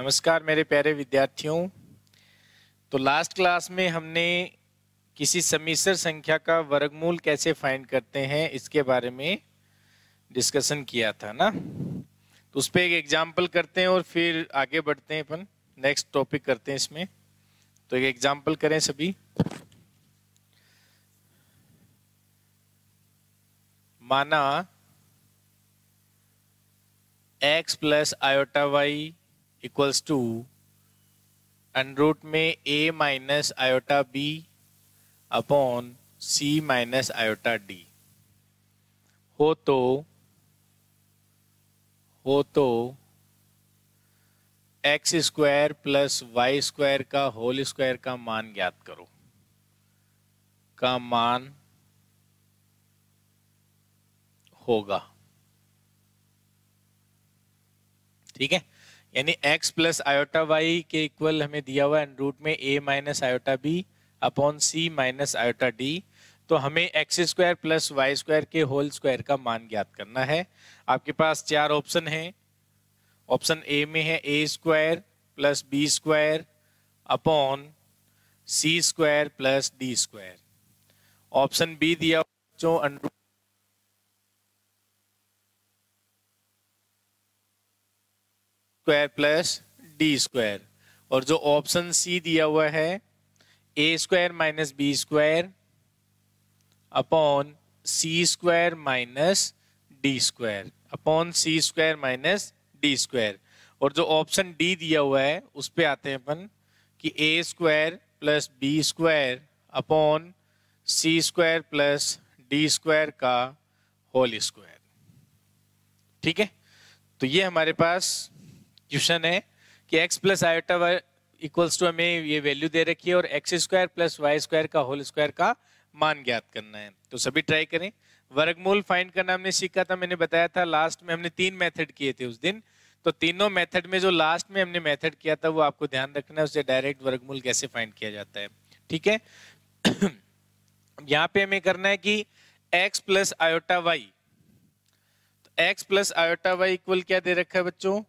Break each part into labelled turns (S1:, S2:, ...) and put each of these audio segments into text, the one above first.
S1: नमस्कार मेरे प्यारे विद्यार्थियों तो लास्ट क्लास में हमने किसी समीसर संख्या का वर्गमूल कैसे फाइंड करते हैं इसके बारे में डिस्कशन किया था ना तो उस पर एक एग्जाम्पल करते हैं और फिर आगे बढ़ते हैं अपन नेक्स्ट टॉपिक करते हैं इसमें तो एक एग्जाम्पल करें सभी माना x plus iota y equals to under root में ए minus iota b upon c minus iota d हो तो हो तो x square plus y square का होल स्क्वायर का मान ज्ञात करो का मान होगा ठीक है यानी x प्लस आयोटा वाई के इक्वल हमें दिया हुआ है रूट में a minus iota b upon c minus iota d तो हमें x square plus y square के होल स्क्वायर का मान ज्ञात करना है आपके पास चार ऑप्शन हैं ऑप्शन ए में है a square plus B square upon c square plus d square option b दिया जो under square plus d square और जो ऑप्शन सी दिया हुआ है a square minus b square upon c square minus d square upon c square minus d square और जो option D दिया हुआ है उस पर आते हैं अपन कि a square plus B square upon c square plus d square का होल स्क्वायर ठीक है तो ये हमारे पास क्वेश्चन है कि x plus iota equals to हमें ये वैल्यू दे रखी है और x square plus y square का होल स्क्वायर का मान ज्ञात करना है तो सभी ट्राई करें वर्गमूल फाइंड करना हमने सीखा था मैंने बताया था लास्ट में हमने तीन मेथड किए थे उस दिन तो तीनों मेथड में जो लास्ट में हमने मेथड किया था वो आपको ध्यान रखना है उससे डायरेक्ट वर्गमूल कैसे फाइंड किया जाता है ठीक है यहाँ पे हमें करना है कि x प्लस आयोटा वाई तो x plus iota y equal क्या दे रखा है बच्चों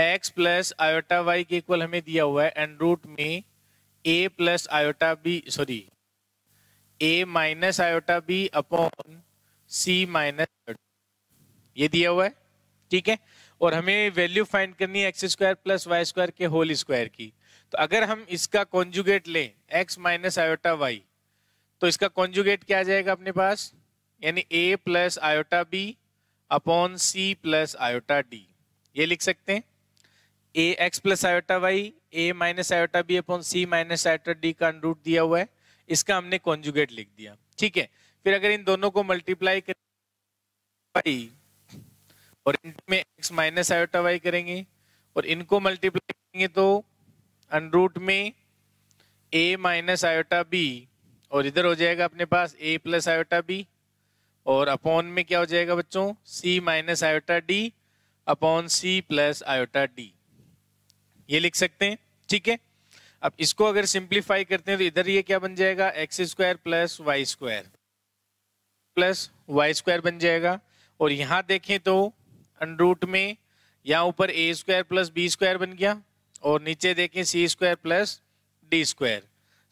S1: एक्स प्लस आयोटा वाई के इक्वल हमें दिया हुआ है एंड रूट में a plus iota b sorry a minus iota b upon c minus ये दिया हुआ है ठीक है और हमें वैल्यू फाइंड करनी है x square plus y square के होल स्क्वायर की तो अगर हम इसका कॉन्जुगेट लें एक्स माइनस आयोटा वाई तो इसका कॉन्जुगेट क्या आ जाएगा अपने पास यानी a plus iota b upon c plus iota d ये लिख सकते हैं a x plus iota y a minus iota b upon c minus iota d का अनरूट दिया हुआ है इसका हमने कॉन्जुगेट लिख दिया ठीक है फिर अगर इन दोनों को मल्टीप्लाई करें वाई और इनमें में एक्स माइनस आयोटा वाई करेंगे और इनको मल्टीप्लाई करेंगे तो अनरूट में ए माइनस आयोटा बी और इधर हो जाएगा अपने पास ए प्लस आयोटा बी और अपॉन में क्या हो जाएगा बच्चों c minus iota d upon c plus iota d ये लिख सकते हैं ठीक है अब इसको अगर सिंप्लीफाई करते हैं तो इधर ये क्या बन जाएगा x square plus y square plus y square बन जाएगा और यहाँ देखें तो अनरूट में यहाँ ऊपर a square plus B square बन गया और नीचे देखें c square plus d square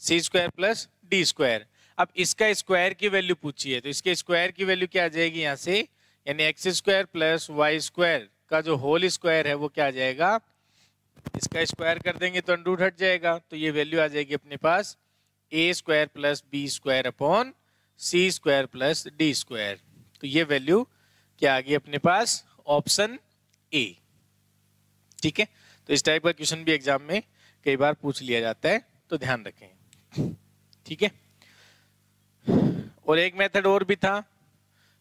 S1: c square plus d square अब इसका स्क्वायर की वैल्यू पूछी है तो इसके स्क्वायर की वैल्यू क्या आ जाएगी यहाँ से यानी x square plus y square का जो होल स्क्वायर है वो क्या आ जाएगा इसका स्क्वायर कर देंगे तो अंडरूट हट जाएगा तो ये वैल्यू आ जाएगी अपने पास ए square plus B square upon c square plus d square तो ये वैल्यू क्या आ गई अपने पास ऑप्शन ए ठीक है तो इस टाइप का क्वेश्चन भी एग्जाम में कई बार पूछ लिया जाता है तो ध्यान रखें ठीक है और एक मेथड और भी था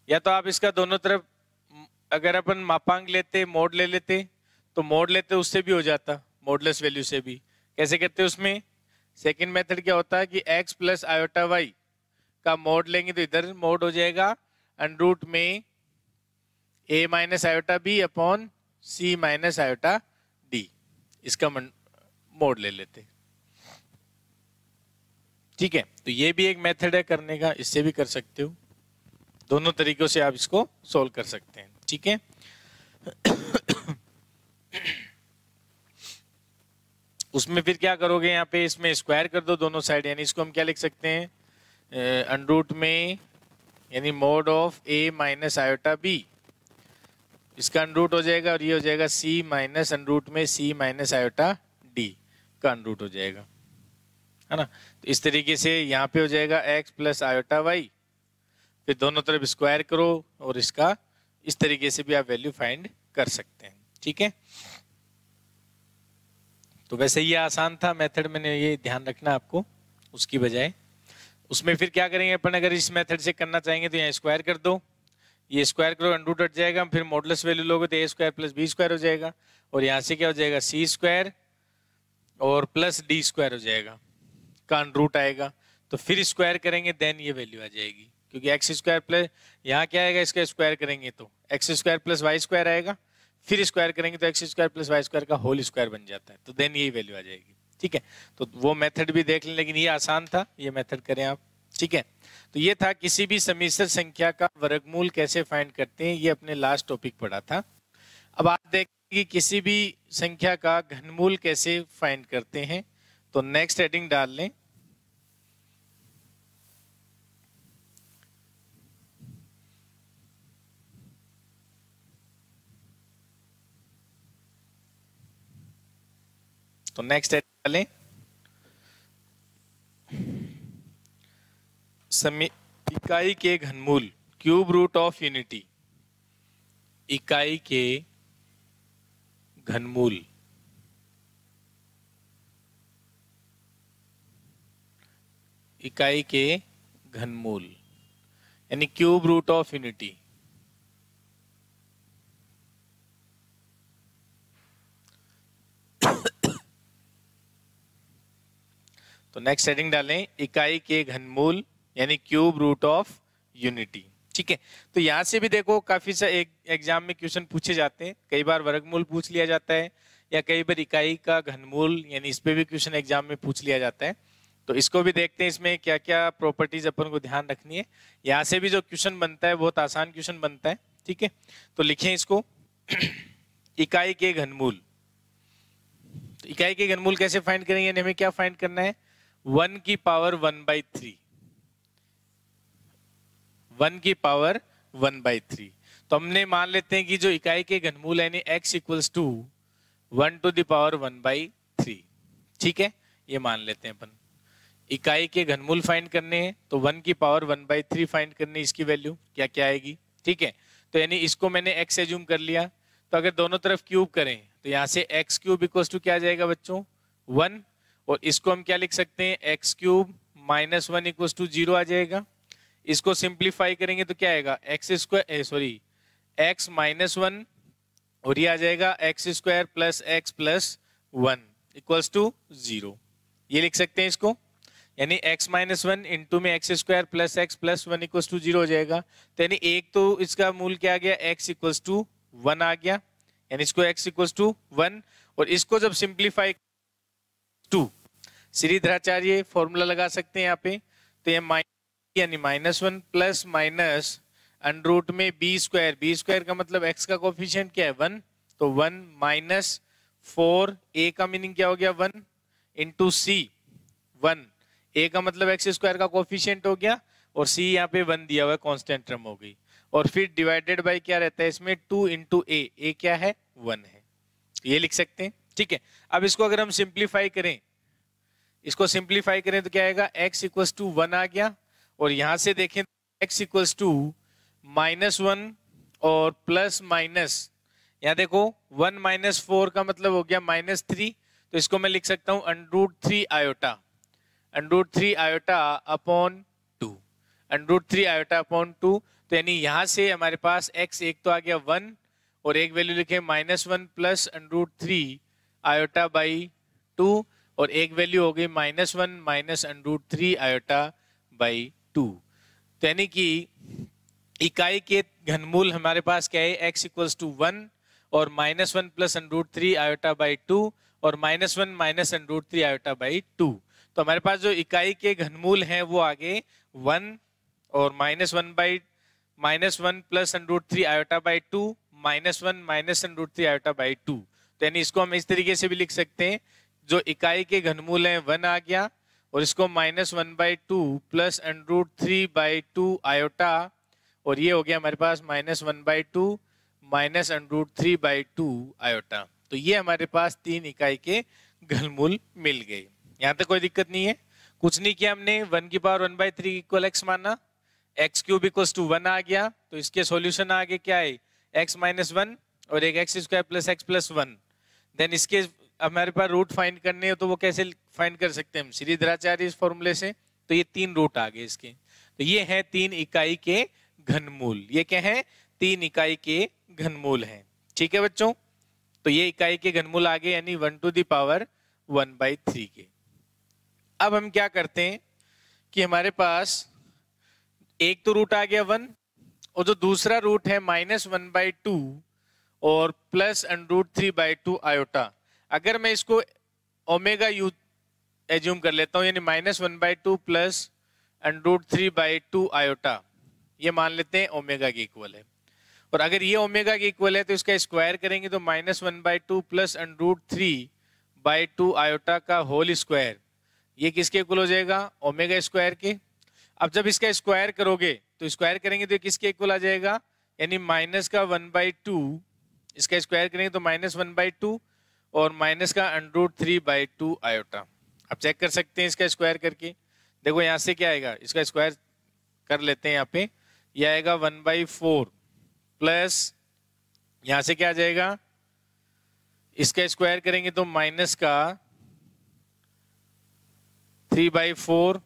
S1: या तो आप इसका दोनों तरफ अगर अपन मापांक लेते मोड ले लेते तो मोड लेते उससे भी हो जाता मोडलेस वैल्यू से भी कैसे करते उसमें सेकेंड मेथड क्या होता है कि x प्लस आयोटा वाई का मोड लेंगे तो इधर मोड हो जाएगा एंड रूट में a minus iota b upon c minus iota d इसका मोड ले लेते ठीक है तो ये भी एक मेथड है करने का इससे भी कर सकते हो दोनों तरीकों से आप इसको सोल्व कर सकते हैं ठीक है उसमें फिर क्या करोगे यहाँ पे इसमें स्क्वायर कर दो दोनों साइड यानी इसको हम क्या लिख सकते हैं अनरूट में यानी mod of a minus iota b इसका अनरूट हो जाएगा और ये हो जाएगा सी माइनस अनरूट में सी माइनस आयोटा डी का अनरूट हो जाएगा है ना तो इस तरीके से यहाँ पे हो जाएगा एक्स प्लस आयोटा वाई फिर दोनों तरफ स्क्वायर करो और इसका इस तरीके से भी आप वैल्यू फाइंड कर सकते हैं ठीक है तो वैसे ये आसान था मेथड मैंने ये ध्यान रखना आपको उसकी बजाय उसमें फिर क्या करेंगे अपन अगर इस मेथड से करना चाहेंगे तो यहाँ स्क्वायर कर दो ये स्क्वायर करो अंडू डट जाएगा फिर मॉडलस वैल्यू लोगे तो a square plus B square हो जाएगा और यहाँ से क्या हो जाएगा सी स्क्वायर और प्लस डी स्क्वायर हो जाएगा का अनरूट आएगा तो फिर स्क्वायर करेंगे देन ये वैल्यू आ जाएगी क्योंकि एक्स स्क्वायर प्लस यहाँ क्या आएगा इसका स्क्वायर करेंगे तो x square plus y square आएगा फिर स्क्वायर करेंगे तो x square plus y square का होल स्क्वायर बन जाता है तो देन यही वैल्यू आ जाएगी ठीक है तो वो मेथड भी देख लें लेकिन ये आसान था ये मेथड करें आप ठीक है तो ये था किसी भी समीश्र संख्या का वर्गमूल कैसे फाइंड करते हैं ये अपने लास्ट टॉपिक पढ़ा था अब आप देखेंगे किसी भी संख्या का घनमूल कैसे फाइंड करते हैं तो नेक्स्ट एडिंग डाल लें तो नेक्स्ट है लें इकाई के घनमूल क्यूब रूट ऑफ यूनिटी इकाई के घनमूल इकाई के घनमूल यानी क्यूब रूट ऑफ यूनिटी तो नेक्स्ट सेटिंग डालें इकाई के घनमूल यानी क्यूब रूट ऑफ यूनिटी ठीक है तो यहाँ से भी देखो काफी सा एक एग्जाम में क्वेश्चन पूछे जाते हैं कई बार वर्गमूल पूछ लिया जाता है या कई बार इकाई का घनमूल यानी इस पर भी क्वेश्चन एग्जाम में पूछ लिया जाता है तो इसको भी देखते हैं इसमें क्या क्या प्रॉपर्टीज अपन को ध्यान रखनी है यहाँ से भी जो क्वेश्चन बनता है बहुत आसान क्वेश्चन बनता है ठीक है तो लिखें इसको इकाई के घनमूल तो इकाई के घनमूल कैसे फाइंड करेंगे हमें क्या फाइंड करना है वन की power one by three one की पावर वन बाई थ्री तो हमने मान लेते हैं कि जो इकाई के घनमूल यानी x equals to one to the power one by three ठीक है ये मान लेते हैं अपन इकाई के घनमूल फाइंड करने हैं तो वन की power one by three find करनी इसकी वैल्यू क्या क्या आएगी ठीक है तो यानी इसको मैंने एक्स एज्यूम कर लिया तो अगर दोनों तरफ क्यूब करें तो यहाँ से एक्स क्यूब इक्वल्स टू क्या जाएगा बच्चों वन और इसको हम क्या लिख सकते हैं x cube minus one equal to zero आ जाएगा इसको सिंप्लीफाई करेंगे तो क्या आएगा x square sorry x minus one और ये आ जाएगा x square plus x plus one equals to zero ये लिख सकते हैं इसको यानी x माइनस वन इंटू में x square plus x plus one equals to zero हो जाएगा तो यानी एक तो इसका मूल क्या आ गया x इक्वल्स टू वन आ गया यानी इसको x इक्वल्स टू वन और इसको जब सिंप्लीफाई टू श्रीधराचार्य फॉर्मूला लगा सकते हैं यहाँ पे तो ये माइनस यानी minus one plus minus under root में बी स्क्वायर बी स्क्वायर का मतलब एक्स का कोफिशियंट क्या है वन तो वन माइनस फोर ए का मीनिंग क्या हो गया one into c one a का मतलब एक्स स्क्वायर का कोफिशियंट हो गया और सी यहाँ पे वन दिया हुआ है कॉन्स्टेंट टर्म हो गई और फिर डिवाइडेड बाई क्या रहता है इसमें टू इंटू ए ए क्या है वन है तो ये लिख सकते हैं ठीक है अब इसको अगर हम सिंप्लीफाई करें इसको सिंप्लीफाई करें तो क्या आएगा x इक्वल्स टू वन आ गया और यहां से देखें x equals to minus one और प्लस माइनस यहां देखो वन माइनस फोर का मतलब हो गया माइनस थ्री तो इसको मैं लिख सकता हूँ under root three iota under root three iota upon two under root three iota upon two तो यानी यहां से हमारे पास x एक तो आ गया वन और एक वैल्यू लिखे minus one plus under root three iota by two और एक वैल्यू हो गई minus one minus under root three iota by two तो यानी कि इकाई के घनमूल हमारे पास क्या है एक्स इक्वल्स टू वन और minus one plus under root three iota by two और minus one minus under root three iota by two तो हमारे पास जो इकाई के घनमूल हैं वो आगे वन और minus one by minus one plus under root three iota by two minus one minus under root three iota by two तो यानी इसको हम इस तरीके से भी लिख सकते हैं जो इकाई के घनमूल है वन आ गया और इसको minus one by two plus root three by two iota और ये हो गया हमारे पास minus one by two minus under root three by two iota तो ये हमारे पास तीन इकाई के घनमूल मिल गए यहाँ तक कोई दिक्कत नहीं है कुछ नहीं किया हमने वन की power one by three equal x माना x cube equal to one आ गया तो इसके सॉल्यूशन आगे क्या है एक्स माइनस वन और एक x square plus x plus one then इसके हमारे पास रूट फाइंड करने हो तो वो कैसे फाइंड कर सकते हैं हम श्रीधराचार्य इस फॉर्मूले से तो ये तीन रूट आ गए इसके तो ये है तीन इकाई के घनमूल ये क्या है तीन इकाई के घनमूल है ठीक है बच्चों तो ये इकाई के घनमूल आ गए यानी one to the power one by three के अब हम क्या करते हैं कि हमारे पास एक तो रूट आ गया वन और जो दूसरा रूट है माइनस वन बाई टू और plus under root three by two iota अगर मैं इसको ओमेगा यू एज्यूम कर लेता हूँ यानी minus one by two plus under root three by two iota ये मान लेते हैं ओमेगा के इक्वल है और अगर ये ओमेगा के इक्वल है तो इसका स्क्वायर करेंगे तो minus one by two plus under root three by two iota का होल स्क्वायर ये किसके इक्वल हो जाएगा ओमेगा स्क्वायर के अब जब इसका स्क्वायर करोगे तो स्क्वायर करेंगे तो किसके इक्वल आ जाएगा यानी माइनस का वन बाई टू इसका स्क्वायर करेंगे तो माइनस वन बाई टू और माइनस का under root three by two iota आप चेक कर सकते हैं इसका स्क्वायर करके देखो यहाँ से क्या आएगा इसका स्क्वायर कर लेते हैं यहाँ पे ये यह आएगा वन बाई फोर प्लस यहाँ से क्या आ जाएगा इसका स्क्वायर करेंगे तो माइनस का थ्री बाई फोर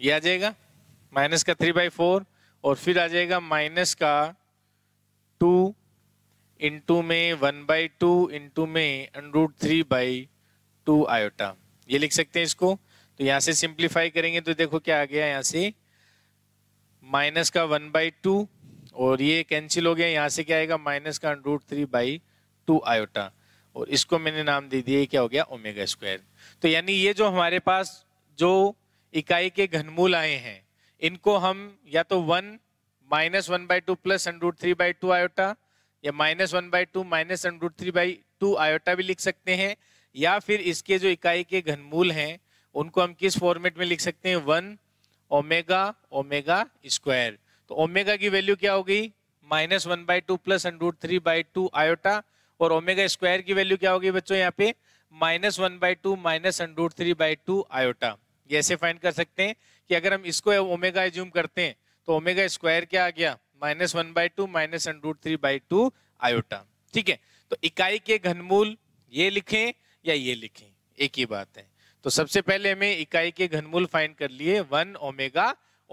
S1: ये आ जाएगा माइनस का थ्री बाई फोर और फिर आ जाएगा माइनस का टू इंटू में वन बाई टू इंटू में under root three by two iota ये लिख सकते हैं इसको तो यहाँ से सिंप्लीफाई करेंगे तो देखो क्या आ गया यहाँ से माइनस का वन बाई टू और ये कैंसिल हो गया यहाँ से क्या आएगा माइनस का under root three by two iota और इसको मैंने नाम दे दिया क्या हो गया ओमेगा स्क्वायर तो यानी ये जो हमारे पास जो इकाई के घनमूल आए हैं इनको हम या तो one minus one by two plus under root three by two iota या minus one by two minus under root three by two iota भी लिख सकते हैं या फिर इसके जो इकाई के घनमूल हैं उनको हम किस फॉर्मेट में लिख सकते हैं वन ओमेगा ओमेगा स्क्वायर तो ओमेगा की वैल्यू क्या हो गई minus one by two plus under root three by two iota और ओमेगा स्क्वायर की वैल्यू क्या होगी बच्चों यहाँ पे minus one by two minus under root three by two iota ये ऐसे फाइंड कर सकते हैं कि अगर हम इसको ओमेगा एज्यूम करते हैं तो ओमेगा स्क्वायर क्या आ गया minus one by two minus and root three by two iota ठीक है तो इकाई के घनमूल ये लिखें या ये लिखें एक ही बात है तो सबसे पहले हमें इकाई के घनमूल फाइंड कर लिए वन ओमेगा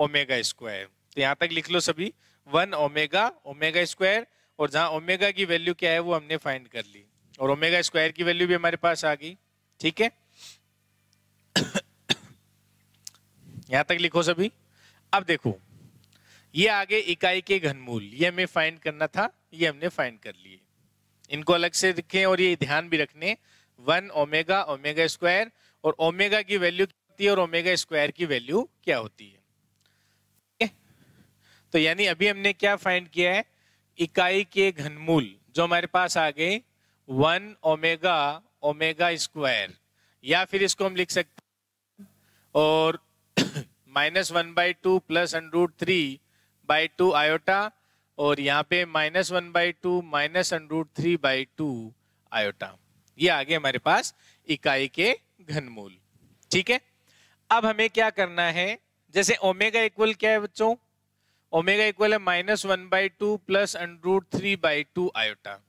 S1: ओमेगा स्क्वायर तो यहाँ तक लिख लो सभी वन ओमेगा ओमेगा स्क्वायर और जहाँ ओमेगा की वैल्यू क्या है वो हमने फाइंड कर ली और ओमेगा स्क्वायर की वैल्यू भी हमारे पास आ गई ठीक है यहाँ तक लिखो सभी अब देखो ये आगे इकाई के घनमूल ये हमें फाइंड करना था ये हमने फाइंड कर लिए इनको अलग से रखें और ये ध्यान भी रखने वन ओमेगा ओमेगा स्क्वायर और ओमेगा की वैल्यू क्या होती है और ओमेगा स्क्वायर की वैल्यू क्या होती है तो यानी अभी हमने क्या फाइंड किया है इकाई के घनमूल जो हमारे पास आ गए वन ओमेगा ओमेगा स्क्वायर या फिर इसको हम लिख सकते और minus one by two plus under root three by two iota और यहाँ पे minus one by two minus root three by two iota ये आगे हमारे पास इकाई के घनमूल ठीक है अब हमें क्या करना है जैसे ओमेगा इक्वल क्या है बच्चों ओमेगा इक्वल है minus one by two plus root three by two iota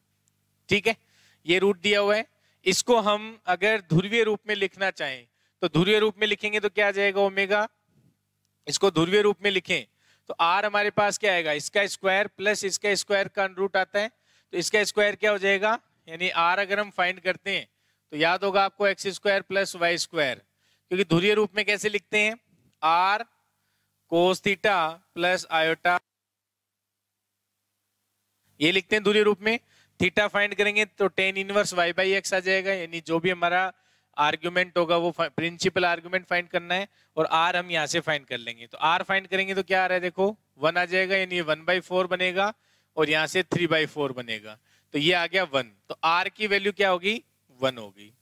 S1: ठीक है ये रूट दिया हुआ है इसको हम अगर ध्रुवीय रूप में लिखना चाहें तो ध्रुवीय रूप में लिखेंगे तो क्या आ जाएगा ओमेगा इसको ध्रुवीय रूप में लिखें तो आर हमारे पास क्या आएगा इसका स्क्वायर प्लस इसका स्क्वायर का रूट आता है तो इसका स्क्वायर क्या हो जाएगा यानी आर अगर हम फाइंड करते हैं तो याद होगा आपको x square plus y square क्योंकि ध्रुवीय रूप में कैसे लिखते हैं आर कोस प्लस आयोटा ये लिखते हैं ध्रुवीय रूप में थीटा फाइंड करेंगे तो tan inverse y by x आ जाएगा यानी जो भी हमारा आर्ग्यूमेंट होगा वो प्रिंसिपल आर्ग्यूमेंट फाइंड करना है और आर हम यहाँ से फाइंड कर लेंगे तो आर फाइंड करेंगे तो क्या आ रहा है देखो वन आ जाएगा यानी ये वन बाई फोर बनेगा और यहाँ से थ्री बाई फोर बनेगा तो ये आ गया वन तो आर की वैल्यू क्या होगी वन होगी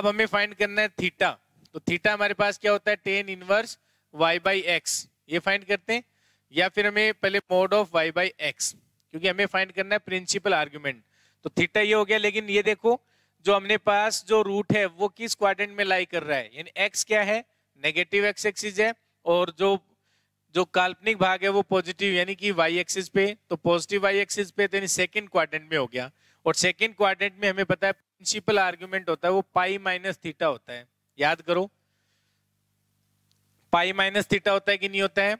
S1: अब हमें फाइंड करना है थीटा तो थीटा हमारे पास क्या होता है tan inverse y by x ये फाइंड करते हैं या फिर हमें पहले mod of y by x क्योंकि हमें फाइंड करना है प्रिंसिपल आर्ग्यूमेंट तो थीटा ये हो गया लेकिन ये देखो जो हमने पास जो रूट है वो किस क्वाड्रेंट में लाई कर रहा है यानी एक्स क्या है नेगेटिव एक्स एक्सिस है और जो जो काल्पनिक भाग है वो पॉजिटिव यानी कि वाई एक्सिस पे तो पॉजिटिव वाई एक्सिस पे तो यानी सेकंड क्वाड्रेंट में हो गया और सेकंड क्वाड्रेंट में हमें पता है प्रिंसिपल आर्ग्यूमेंट होता है वो पाई माइनस थीटा होता है याद करो पाई माइनस थीटा होता है कि नहीं होता है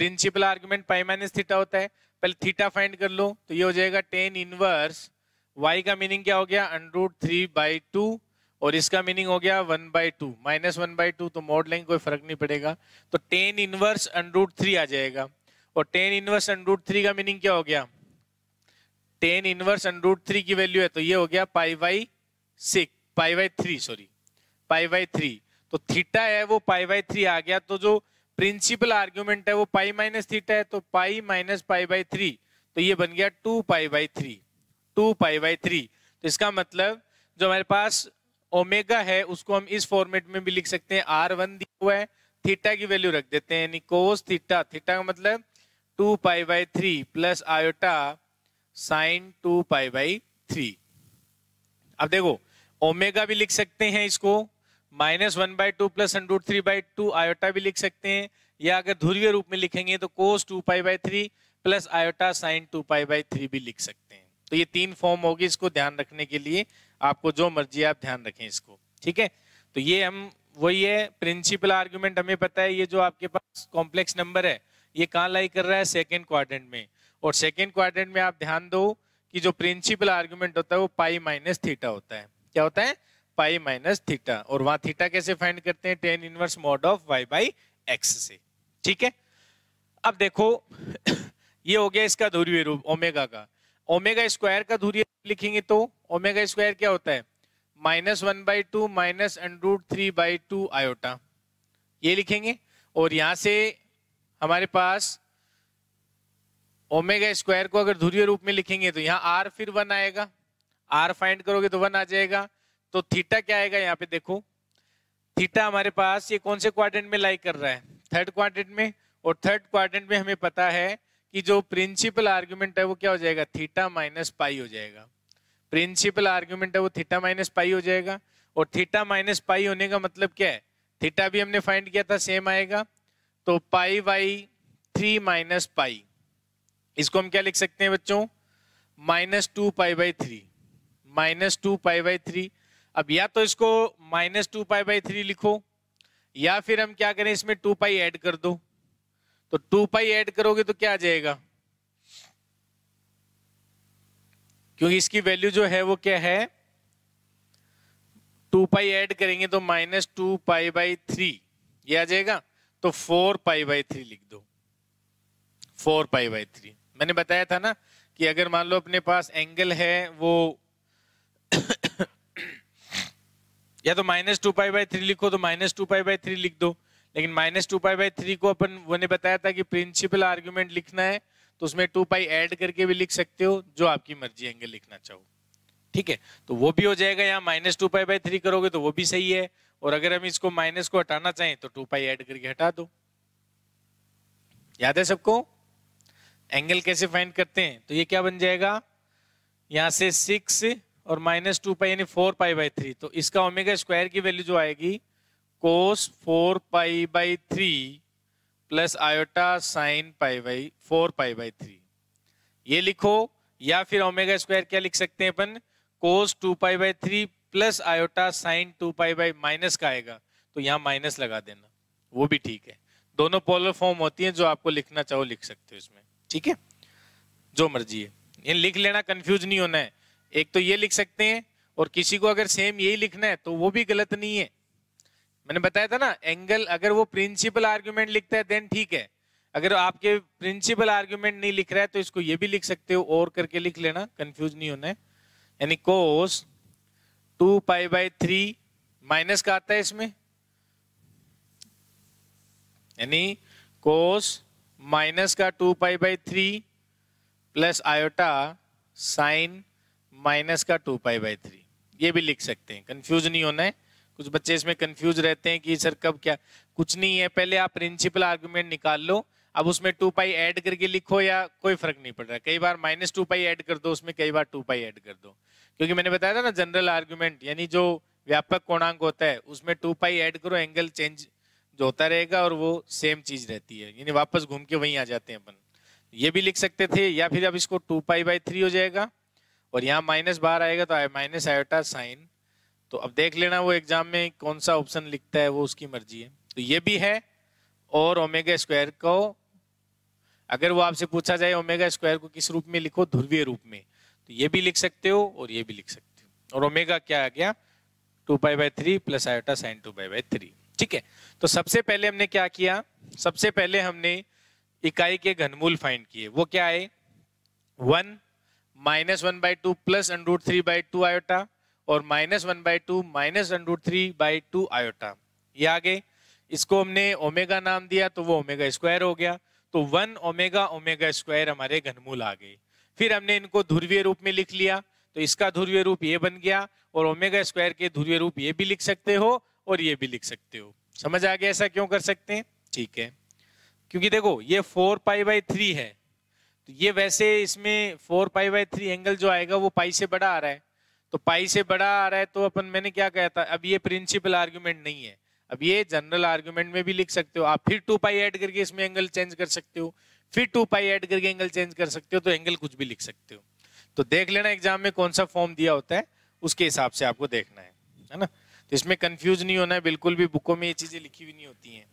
S1: principal argument pi minus theta होता है पहले थीटा फाइंड कर लो तो ये हो जाएगा टेन इनवर्स वाई का मीनिंग क्या हो गया अनरूट थ्री बाई टू और इसका मीनिंग हो गया one by two minus one by two तो मोड लेंगे कोई फर्क नहीं पड़ेगा तो टेन इनवर्स अनरूट थ्री आ जाएगा और टेन इनवर्स अनरूट थ्री का मीनिंग क्या हो गया टेन इनवर्स अनरूट थ्री की वैल्यू है तो ये हो गया pi by six pi by three sorry pi by three तो थीटा है वो पाई बाई थ्री आ गया तो जो प्रिंसिपल आर्ग्यूमेंट है वो पाई माइनस थीटा है तो pi minus pi by three तो ये बन गया two pi by three two pi by three तो इसका मतलब जो हमारे पास ओमेगा है उसको हम इस फॉर्मेट में भी लिख सकते हैं आर वन दिया हुआ है थीटा की वैल्यू रख देते हैं यानी कोस थीटा थीटा का मतलब two pi by three plus iota sine two pi by three अब देखो ओमेगा भी लिख सकते हैं इसको minus one by two plus underroot three by two iota भी लिख सकते हैं या अगर ध्रुवीय रूप में लिखेंगे तो cos two pi by three plus iota sine two pi by three भी लिख सकते हैं तो ये तीन फॉर्म होगी इसको ध्यान रखने के लिए आपको जो मर्जी आप ध्यान रखें इसको ठीक है तो ये हम वही है प्रिंसिपल आर्ग्यूमेंट हमें पता है ये जो आपके पास कॉम्प्लेक्स नंबर है ये कहाँ लाई कर रहा है सेकेंड क्वाड्रेंट में और सेकेंड क्वाड्रेंट में आप ध्यान दो कि जो प्रिंसिपल आर्ग्यूमेंट होता है वो पाई माइनस थीटा होता है क्या होता है पाई माइनस थीटा और वहां थीटा कैसे फाइंड करते हैं tan inverse mod of y by x से ठीक है अब देखो ये हो गया इसका ध्रुवीय रूप ओमेगा का ओमेगा स्क्वायर का दूरी लिखेंगे तो ओमेगा स्क्वायर क्या होता है minus one by two minus under root three by two iota ये लिखेंगे और यहां से हमारे पास ओमेगा स्क्वायर को अगर धुरी रूप में लिखेंगे तो यहाँ आर फिर वन आएगा आर फाइंड करोगे तो वन आ जाएगा तो थीटा क्या आएगा यहाँ पे देखो थीटा हमारे पास ये कौन से क्वाड्रेंट में लाइक कर रहा है थर्ड क्वाड्रेंट में और थर्ड क्वाड्रेंट में हमें पता है कि जो प्रिंसिपल आर्ग्यूमेंट है वो क्या हो जाएगा थीटा माइनस पाई हो जाएगा प्रिंसिपल आर्ग्यूमेंट है वो थीटा माइनस पाई हो जाएगा और थीटा माइनस पाई होने का मतलब क्या है थीटा भी हमने फाइंड किया था सेम आएगा तो pi by three minus pi इसको हम क्या लिख सकते हैं बच्चों minus two pi by three minus two pi by three अब या तो इसको minus two pi by three लिखो या फिर हम क्या करें इसमें टू पाई ऐड कर दो तो टू पाई ऐड करोगे तो क्या आ जाएगा क्योंकि इसकी वैल्यू जो है वो क्या है टू पाई ऐड करेंगे तो minus two pi by three ये आ जाएगा तो फोर पाई बाई थ्री लिख दो फोर पाई बाई थ्री मैंने बताया था ना कि अगर मान लो अपने पास एंगल है वो या तो minus two pi by three लिखो तो minus two pi by three लिख दो लेकिन minus two pi by three को अपन ने बताया था कि प्रिंसिपल आर्ग्यूमेंट लिखना है तो उसमें टू पाई ऐड करके भी लिख सकते हो जो आपकी मर्जी एंगल लिखना चाहो ठीक है तो वो भी हो जाएगा यहाँ minus two pi by three करोगे तो वो भी सही है और अगर हम इसको माइनस को हटाना चाहें तो टू पाई ऐड करके हटा दो याद है सबको एंगल कैसे फाइंड करते हैं तो ये क्या बन जाएगा यहाँ से सिक्स और माइनस टू पाई यानी फोर पाई बाई थ्री तो इसका ओमेगा स्क्वायर की वैल्यू जो आएगी cos four pi by three plus iota sine pi by four pi by three ये लिखो या फिर ओमेगा स्क्वायर क्या लिख सकते हैं अपन cos two pi by three plus iota sine two pi by minus का आएगा तो यहाँ माइनस लगा देना वो भी ठीक है दोनों पोलर फॉर्म होती हैं जो आपको लिखना चाहो लिख सकते हो इसमें ठीक है जो मर्जी है ये लिख लेना कंफ्यूज नहीं होना है एक तो ये लिख सकते हैं और किसी को अगर सेम यही लिखना है तो वो भी गलत नहीं है मैंने बताया था ना एंगल अगर वो प्रिंसिपल आर्ग्यूमेंट लिखता है देन ठीक है अगर आपके प्रिंसिपल आर्ग्यूमेंट नहीं लिख रहा है तो इसको ये भी लिख सकते हो और करके लिख लेना कंफ्यूज नहीं होना है यानी cos two pi by three minus का आता है इसमें यानी कोस माइनस का two pi by three plus iota sine minus का टू पाई बाई थ्री ये भी लिख सकते हैं कंफ्यूज नहीं होना है कुछ बच्चे इसमें कंफ्यूज रहते हैं कि सर कब क्या कुछ नहीं है पहले आप प्रिंसिपल आर्ग्यूमेंट निकाल लो अब उसमें टू पाई ऐड करके लिखो या कोई फर्क नहीं पड़ रहा कई बार माइनस टू पाई ऐड कर दो उसमें कई बार टू पाई ऐड कर दो क्योंकि मैंने बताया था ना जनरल आर्ग्यूमेंट यानी जो व्यापक कोणांक होता है उसमें टू पाई ऐड करो एंगल चेंज जो होता रहेगा और वो सेम चीज रहती है यानी वापस घूम के वहीं आ जाते हैं अपन ये भी लिख सकते थे या फिर अब इसको टू पाई बाई थ्री हो जाएगा और यहाँ माइनस बाहर आएगा तो माइनस आयोटा साइन तो अब देख लेना वो एग्जाम में कौन सा ऑप्शन लिखता है वो उसकी मर्जी है तो ये भी है और ओमेगा स्क्वायर को अगर वो आपसे पूछा जाए ओमेगा स्क्वायर को किस रूप में लिखो ध्रुवीय रूप में तो ये भी लिख सकते हो और ये भी लिख सकते हो और ओमेगा क्या आ गया two pi by three plus iota sine two pi by three ठीक है तो सबसे पहले हमने क्या किया सबसे पहले हमने इकाई के घनमूल फाइंड किए वो क्या है one minus one by two plus under root three by two iota और minus one by two minus one root three by two iota ये गए इसको हमने ओमेगा नाम दिया तो वो ओमेगा स्क्वायर हो गया तो वन ओमेगा ओमेगा स्क्वायर हमारे घनमूल आ गए फिर हमने इनको ध्रुवीय रूप में लिख लिया तो इसका ध्रुवीय रूप ये बन गया और ओमेगा स्क्वायर के ध्रुवीय रूप ये भी लिख सकते हो और ये भी लिख सकते हो समझ आ गया ऐसा क्यों कर सकते हैं ठीक है क्योंकि देखो ये फोर पाई बाई थ्री है तो ये वैसे इसमें four pi by three angle जो आएगा वो पाई से बड़ा आ रहा है तो पाई से बड़ा आ रहा है तो अपन मैंने क्या कहा था अब ये प्रिंसिपल आर्ग्यूमेंट नहीं है अब ये जनरल आर्ग्यूमेंट में भी लिख सकते हो आप फिर टू पाई ऐड करके इसमें एंगल चेंज कर सकते हो फिर टू पाई ऐड करके एंगल चेंज कर सकते हो तो एंगल कुछ भी लिख सकते हो तो देख लेना एग्जाम में कौन सा फॉर्म दिया होता है उसके हिसाब से आपको देखना है है ना तो इसमें कंफ्यूज नहीं होना है बिल्कुल भी बुकों में ये चीजें लिखी हुई नहीं होती हैं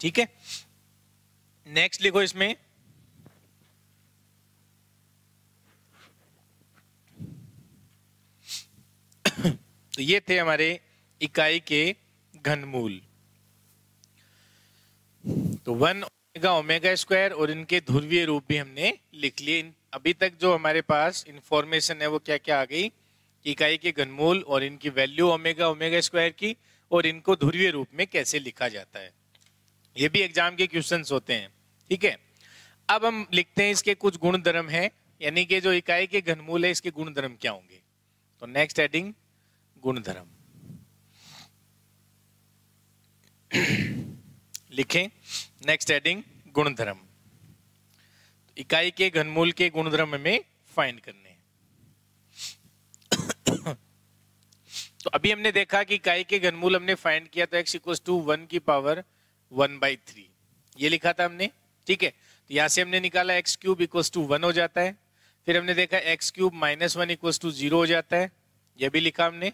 S1: ठीक है नेक्स्ट लिखो इसमें तो ये थे हमारे इकाई के घनमूल तो वन ओमेगा ओमेगा स्क्वायर और इनके ध्रुवीय रूप भी हमने लिख लिए अभी तक जो हमारे पास इंफॉर्मेशन है वो क्या क्या आ गई इकाई के घनमूल और इनकी वैल्यू ओमेगा ओमेगा स्क्वायर की और इनको ध्रुवीय रूप में कैसे लिखा जाता है ये भी एग्जाम के क्वेश्चन होते हैं ठीक है अब हम लिखते हैं इसके कुछ गुणधर्म हैं यानी कि जो इकाई के घनमूल है इसके गुणधर्म क्या होंगे तो नेक्स्ट एडिंग गुणधर्म लिखें नेक्स्ट हेडिंग गुणधर्म इकाई के घनमूल के गुणधर्म में फाइंड करने तो अभी हमने देखा कि इकाई के घनमूल हमने फाइंड किया तो एक्स इक्वल टू वन की पावर वन बाई थ्री ये लिखा था हमने ठीक है तो यहां से हमने निकाला x cube equal to one हो जाता है फिर हमने देखा x cube minus one equal to zero हो जाता है यह भी लिखा हमने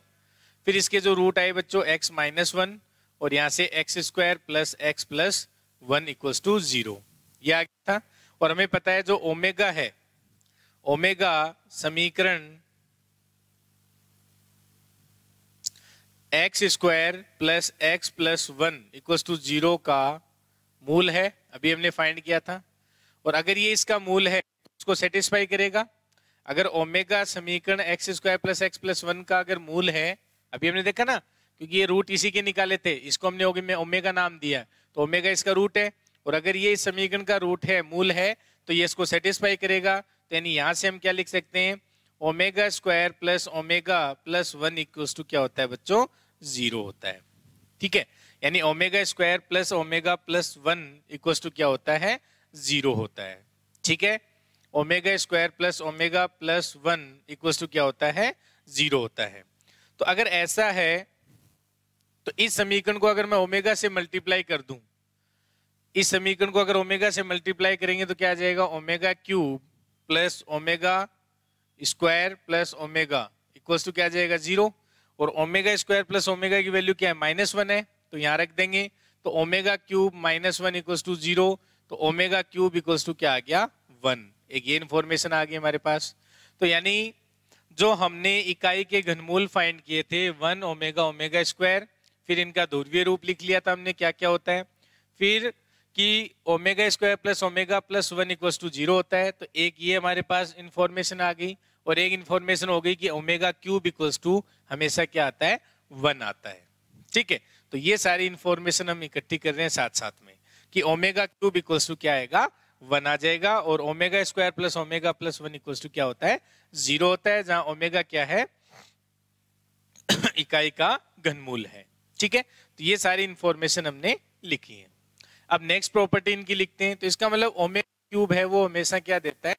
S1: फिर इसके जो रूट आए बच्चों एक्स माइनस वन और यहाँ से x square plus x plus one equal to zero आ गया था और हमें पता है जो ओमेगा है ओमेगा समीकरण x square plus x plus one equal to zero का मूल है अभी हमने फाइंड किया था और अगर ये इसका मूल है उसको सेटिस्फाई करेगा अगर ओमेगा समीकरण x square plus x plus one का अगर मूल है अभी हमने देखा ना क्योंकि ये रूट इसी के निकाले थे इसको हमने में ओमेगा नाम दिया तो ओमेगा इसका रूट है और अगर ये इस समीकरण का रूट है मूल है तो ये इसको सेटिस्फाई करेगा तो यानी यहाँ से हम क्या लिख सकते हैं omega square plus omega plus one equals to क्या होता है बच्चों जीरो होता है ठीक है यानी omega square plus omega plus one equals to क्या होता है जीरो होता है ठीक है omega square plus omega plus one equals to क्या होता है जीरो होता है तो अगर ऐसा है तो इस समीकरण को अगर मैं ओमेगा से मल्टीप्लाई कर दूं इस समीकरण को अगर ओमेगा से मल्टीप्लाई करेंगे तो क्या आ जाएगा omega cube plus omega square plus omega equals to क्या आ जाएगा जीरो और ओमेगा स्क्वायर प्लस ओमेगा की वैल्यू क्या है माइनस वन है तो यहाँ रख देंगे तो omega cube minus one equals to zero तो ओमेगा क्यूब इक्वल्स टू क्या आ गया वन एक ये इन्फॉर्मेशन आ गई हमारे पास तो यानी जो हमने इकाई के घनमूल फाइंड किए थे वन ओमेगा ओमेगा स्क्वायर फिर इनका ध्रुवीय रूप लिख लिया था हमने क्या क्या होता है फिर कि omega square plus omega plus one equal to zero होता है तो एक ये हमारे पास इन्फॉर्मेशन आ गई और एक इन्फॉर्मेशन हो गई कि ओमेगा क्यूब इक्वल्स टू हमेशा क्या आता है वन आता है ठीक है तो ये सारी इन्फॉर्मेशन हम इकट्ठी कर रहे हैं साथ साथ में कि ओमेगा क्यूब इक्वल्स टू क्या आएगा वन आ जाएगा और omega square plus omega plus one equal to क्या होता है जीरो होता है जहां ओमेगा क्या है इकाई का घनमूल है ठीक है तो ये सारी इंफॉर्मेशन हमने लिखी है अब नेक्स्ट प्रॉपर्टी इनकी लिखते हैं तो इसका मतलब ओमेगा क्यूब है वो हमेशा क्या देता है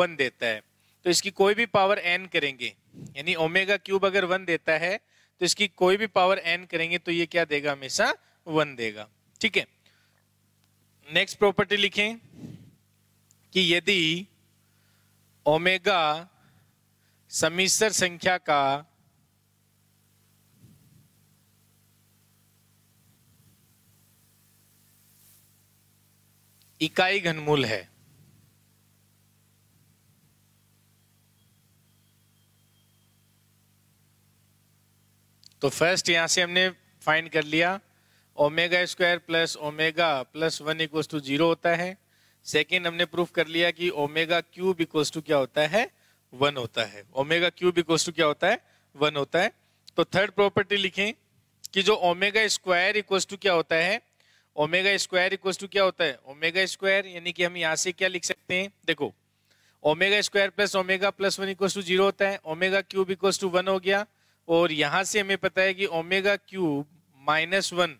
S1: वन देता है तो इसकी कोई भी पावर एन करेंगे यानी ओमेगा क्यूब अगर वन देता है तो इसकी कोई भी पावर एन करेंगे तो ये क्या देगा हमेशा वन देगा ठीक है नेक्स्ट प्रॉपर्टी लिखें कि यदि ओमेगा समीसर संख्या का इकाई घनमूल है तो फर्स्ट यहां से हमने फाइंड कर लिया omega square plus omega plus one equal to zero होता है सेकेंड हमने प्रूफ कर लिया कि ओमेगा क्यूब इक्वल्स टू क्या होता है वन होता है ओमेगा क्यूब इक्वल्स टू क्या होता है वन होता है तो थर्ड प्रॉपर्टी लिखें कि जो ओमेगा स्क्वायर इक्वल्स टू क्या होता है ओमेगा स्क्वायर इक्वल्स टू क्या होता है ओमेगा स्क्वायर यानी कि हम यहाँ से क्या लिख सकते हैं देखो omega square plus omega plus one equals to zero होता है omega cube equals to one हो गया और यहाँ से हमें पता है कि ओमेगा क्यूब माइनस वन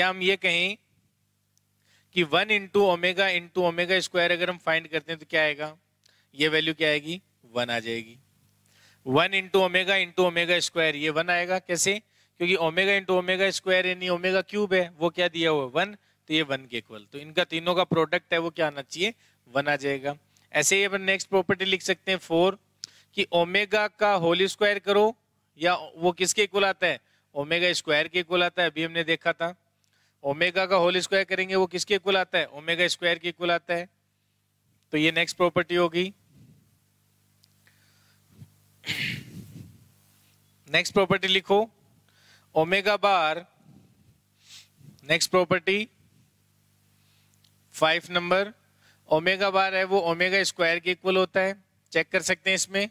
S1: या हम ये कहें कि one into omega into omega square अगर हम फाइंड करते हैं तो क्या आएगा ये वैल्यू क्या आएगी वन आ जाएगी one into omega into omega square ये वन आएगा कैसे क्योंकि ओमेगा इंटू ओमेगा स्क्वायर यानी ओमेगा क्यूब है वो क्या दिया हुआ वन तो ये वन के इक्वल तो इनका तीनों का प्रोडक्ट है वो क्या आना चाहिए वन आ जाएगा ऐसे ही अपन नेक्स्ट प्रॉपर्टी लिख सकते हैं फोर कि ओमेगा का होल स्क्वायर करो या वो किसके इक्वल आता है ओमेगा स्क्वायर के इक्वल आता है अभी हमने देखा था ओमेगा का होल स्क्वायर करेंगे वो किसके इक्वल आता है ओमेगा स्क्वायर के इक्वल आता है तो ये नेक्स्ट प्रॉपर्टी होगी नेक्स्ट प्रॉपर्टी लिखो omega bar next property five number omega bar है वो ओमेगा स्क्वायर के इक्वल होता है चेक कर सकते हैं इसमें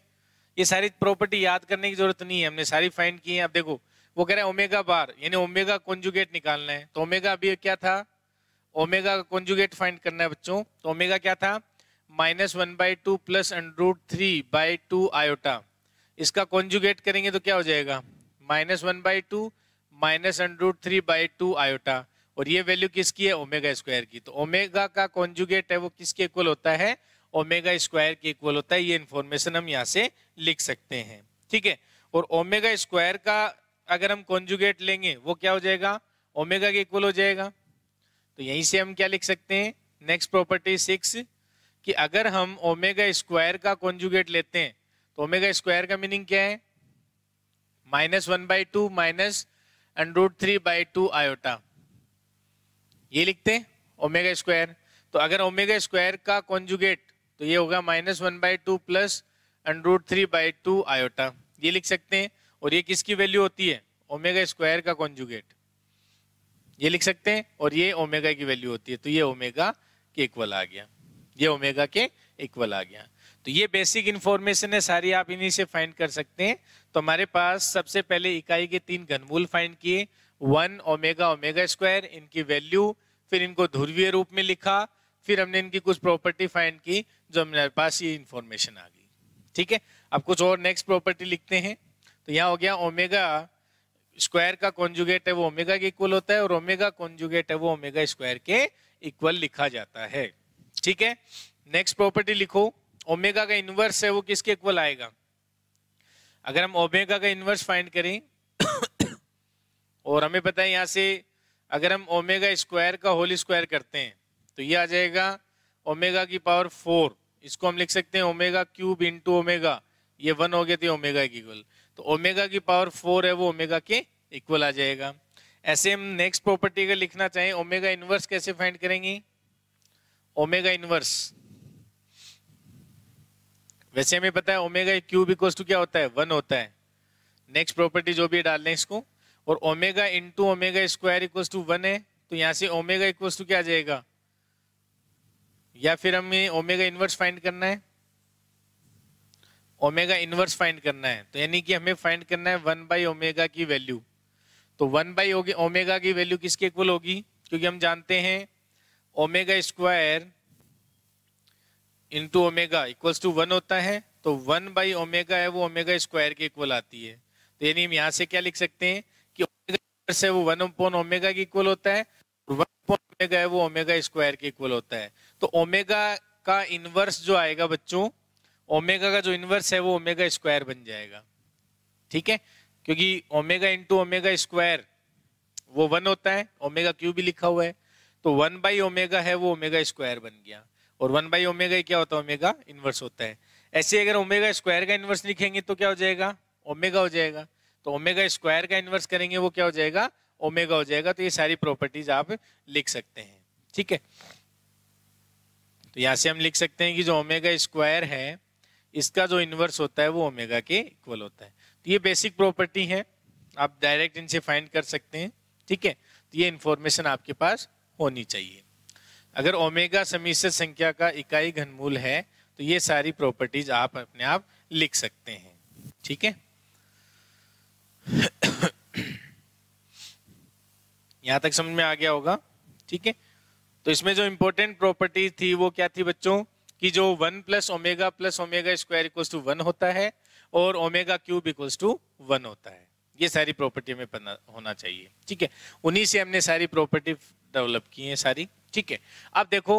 S1: ये सारी प्रॉपर्टी याद करने की जरूरत नहीं है हमने सारी फाइंड की है आप देखो वो कह रहे हैं ओमेगा बार यानी ओमेगा कॉन्जुगेट निकालना है तो ओमेगा अभी क्या था ओमेगा का कॉन्जुगेट फाइंड करना है बच्चों तो ओमेगा क्या था minus one by two plus underroot three by two iota इसका कॉन्जुगेट करेंगे तो क्या हो जाएगा minus one by two minus underroot three by two iota और ये वैल्यू किसकी है ओमेगा स्क्वायर की तो ओमेगा का कॉन्जुगेट है वो किसके इक्वल होता है ओमेगा स्क्वायर के इक्वल होता है ये इन्फॉर्मेशन हम यहाँ से लिख सकते हैं ठीक है और ओमेगा स्क्वायर का अगर हम कॉन्जुगेट लेंगे वो क्या हो जाएगा ओमेगा के इक्वल हो जाएगा तो यहीं से हम क्या लिख सकते हैं नेक्स्ट प्रॉपर्टी सिक्स कि अगर हम ओमेगा स्क्वायर का कॉन्जुगेट लेते हैं तो ओमेगा स्क्वायर का मीनिंग क्या है minus one by two minus under root three by two iota ये लिखते हैं ओमेगा स्क्वायर तो अगर ओमेगा स्क्वायर का कॉन्जुगेट तो ये होगा minus one by two plus under root three by two iota ये लिख सकते हैं और ये किसकी वैल्यू होती है ओमेगा स्क्वायर का कॉन्जुगेट ये लिख सकते हैं और ये ओमेगा की वैल्यू होती है तो ये ओमेगा के इक्वल आ गया ये ओमेगा के इक्वल आ गया तो ये बेसिक इन्फॉर्मेशन है सारी आप इन्हीं से फाइंड कर सकते हैं तो हमारे पास सबसे पहले इकाई के तीन घनमूल फाइंड किए वन ओमेगा ओमेगा स्क्वायर इनकी वैल्यू फिर इनको ध्रुवीय रूप में लिखा फिर हमने इनकी कुछ प्रॉपर्टी फाइंड की जो हमारे पास ये इन्फॉर्मेशन आ गई ठीक है अब कुछ और नेक्स्ट प्रॉपर्टी लिखते हैं तो यहाँ हो गया ओमेगा स्क्वायर का कॉन्जुगेट है वो ओमेगा के इक्वल होता है और ओमेगा कॉन्जुगेट है वो ओमेगा स्क्वायर के इक्वल लिखा जाता है ठीक है नेक्स्ट प्रॉपर्टी लिखो ओमेगा का इन्वर्स है वो किसके इक्वल आएगा अगर हम ओमेगा का इन्वर्स फाइंड करें और हमें पता है यहाँ से अगर हम ओमेगा स्क्वायर का होल स्क्वायर करते हैं तो ये आ जाएगा ओमेगा की पावर फोर इसको हम लिख सकते हैं ओमेगा क्यूब इंटू ओमेगा ये वन हो गया थे ओमेगा की इक्वल तो ओमेगा की पावर फोर है वो ओमेगा के इक्वल आ जाएगा ऐसे हम नेक्स्ट प्रॉपर्टी का लिखना चाहें ओमेगा इनवर्स कैसे फाइंड करेंगे ओमेगा इनवर्स वैसे हमें पता है ओमेगा क्यूब इक्वल टू क्या होता है वन होता है नेक्स्ट प्रॉपर्टी जो भी डाल लें इसको और omega into omega square equal to one है तो यहाँ से ओमेगा इक्वल टू क्या आ जाएगा या फिर हमें ओमेगा इनवर्स फाइंड करना है ओमेगा इनवर्स फाइंड करना है तो यानी कि हमें फाइंड करना है वन बाई ओमेगा की वैल्यू तो वन बाई ओमेगा की वैल्यू किसके इक्वल होगी क्योंकि हम जानते हैं omega square into omega equals to one होता है तो वन बाई ओमेगा है वो ओमेगा स्क्वायर के इक्वल आती है तो यानी हम यहाँ से क्या लिख सकते हैं कि ओमेगा है वो वन पोन ओमेगा के इक्वल होता है वन पोन ओमेगा है वो ओमेगा स्क्वायर के इक्वल होता है तो ओमेगा का इनवर्स जो आएगा बच्चों ओमेगा का जो इन्वर्स है वो ओमेगा स्क्वायर बन जाएगा ठीक है क्योंकि ओमेगा इंटू ओमेगा स्क्वायर वो वन होता है ओमेगा क्यू भी लिखा हुआ है तो वन बाई ओमेगा है वो ओमेगा स्क्वायर बन गया और वन बाई ओमेगा क्या होता है ओमेगा इन्वर्स होता है ऐसे अगर ओमेगा स्क्वायर का इन्वर्स लिखेंगे तो क्या हो जाएगा ओमेगा हो जाएगा तो ओमेगा स्क्वायर का इन्वर्स करेंगे वो क्या हो जाएगा ओमेगा हो जाएगा तो ये सारी प्रॉपर्टीज आप लिख सकते हैं ठीक है तो यहां से हम लिख सकते हैं कि जो ओमेगा स्क्वायर है इसका जो इन्वर्स होता है वो ओमेगा के इक्वल होता है तो ये बेसिक प्रॉपर्टी है आप डायरेक्ट इनसे फाइंड कर सकते हैं ठीक है तो ये इन्फॉर्मेशन आपके पास होनी चाहिए अगर ओमेगा समीश्र संख्या का इकाई घनमूल है तो ये सारी प्रॉपर्टीज आप अपने आप लिख सकते हैं ठीक है यहां तक समझ में आ गया होगा ठीक है तो इसमें जो इंपॉर्टेंट प्रॉपर्टीज थी वो क्या थी बच्चों कि जो one plus omega plus omega square equal to one होता है और omega cube equals to one होता है ये सारी प्रॉपर्टी हमें पता होना चाहिए ठीक है उन्हीं से हमने सारी प्रॉपर्टी डेवलप की है सारी ठीक है अब देखो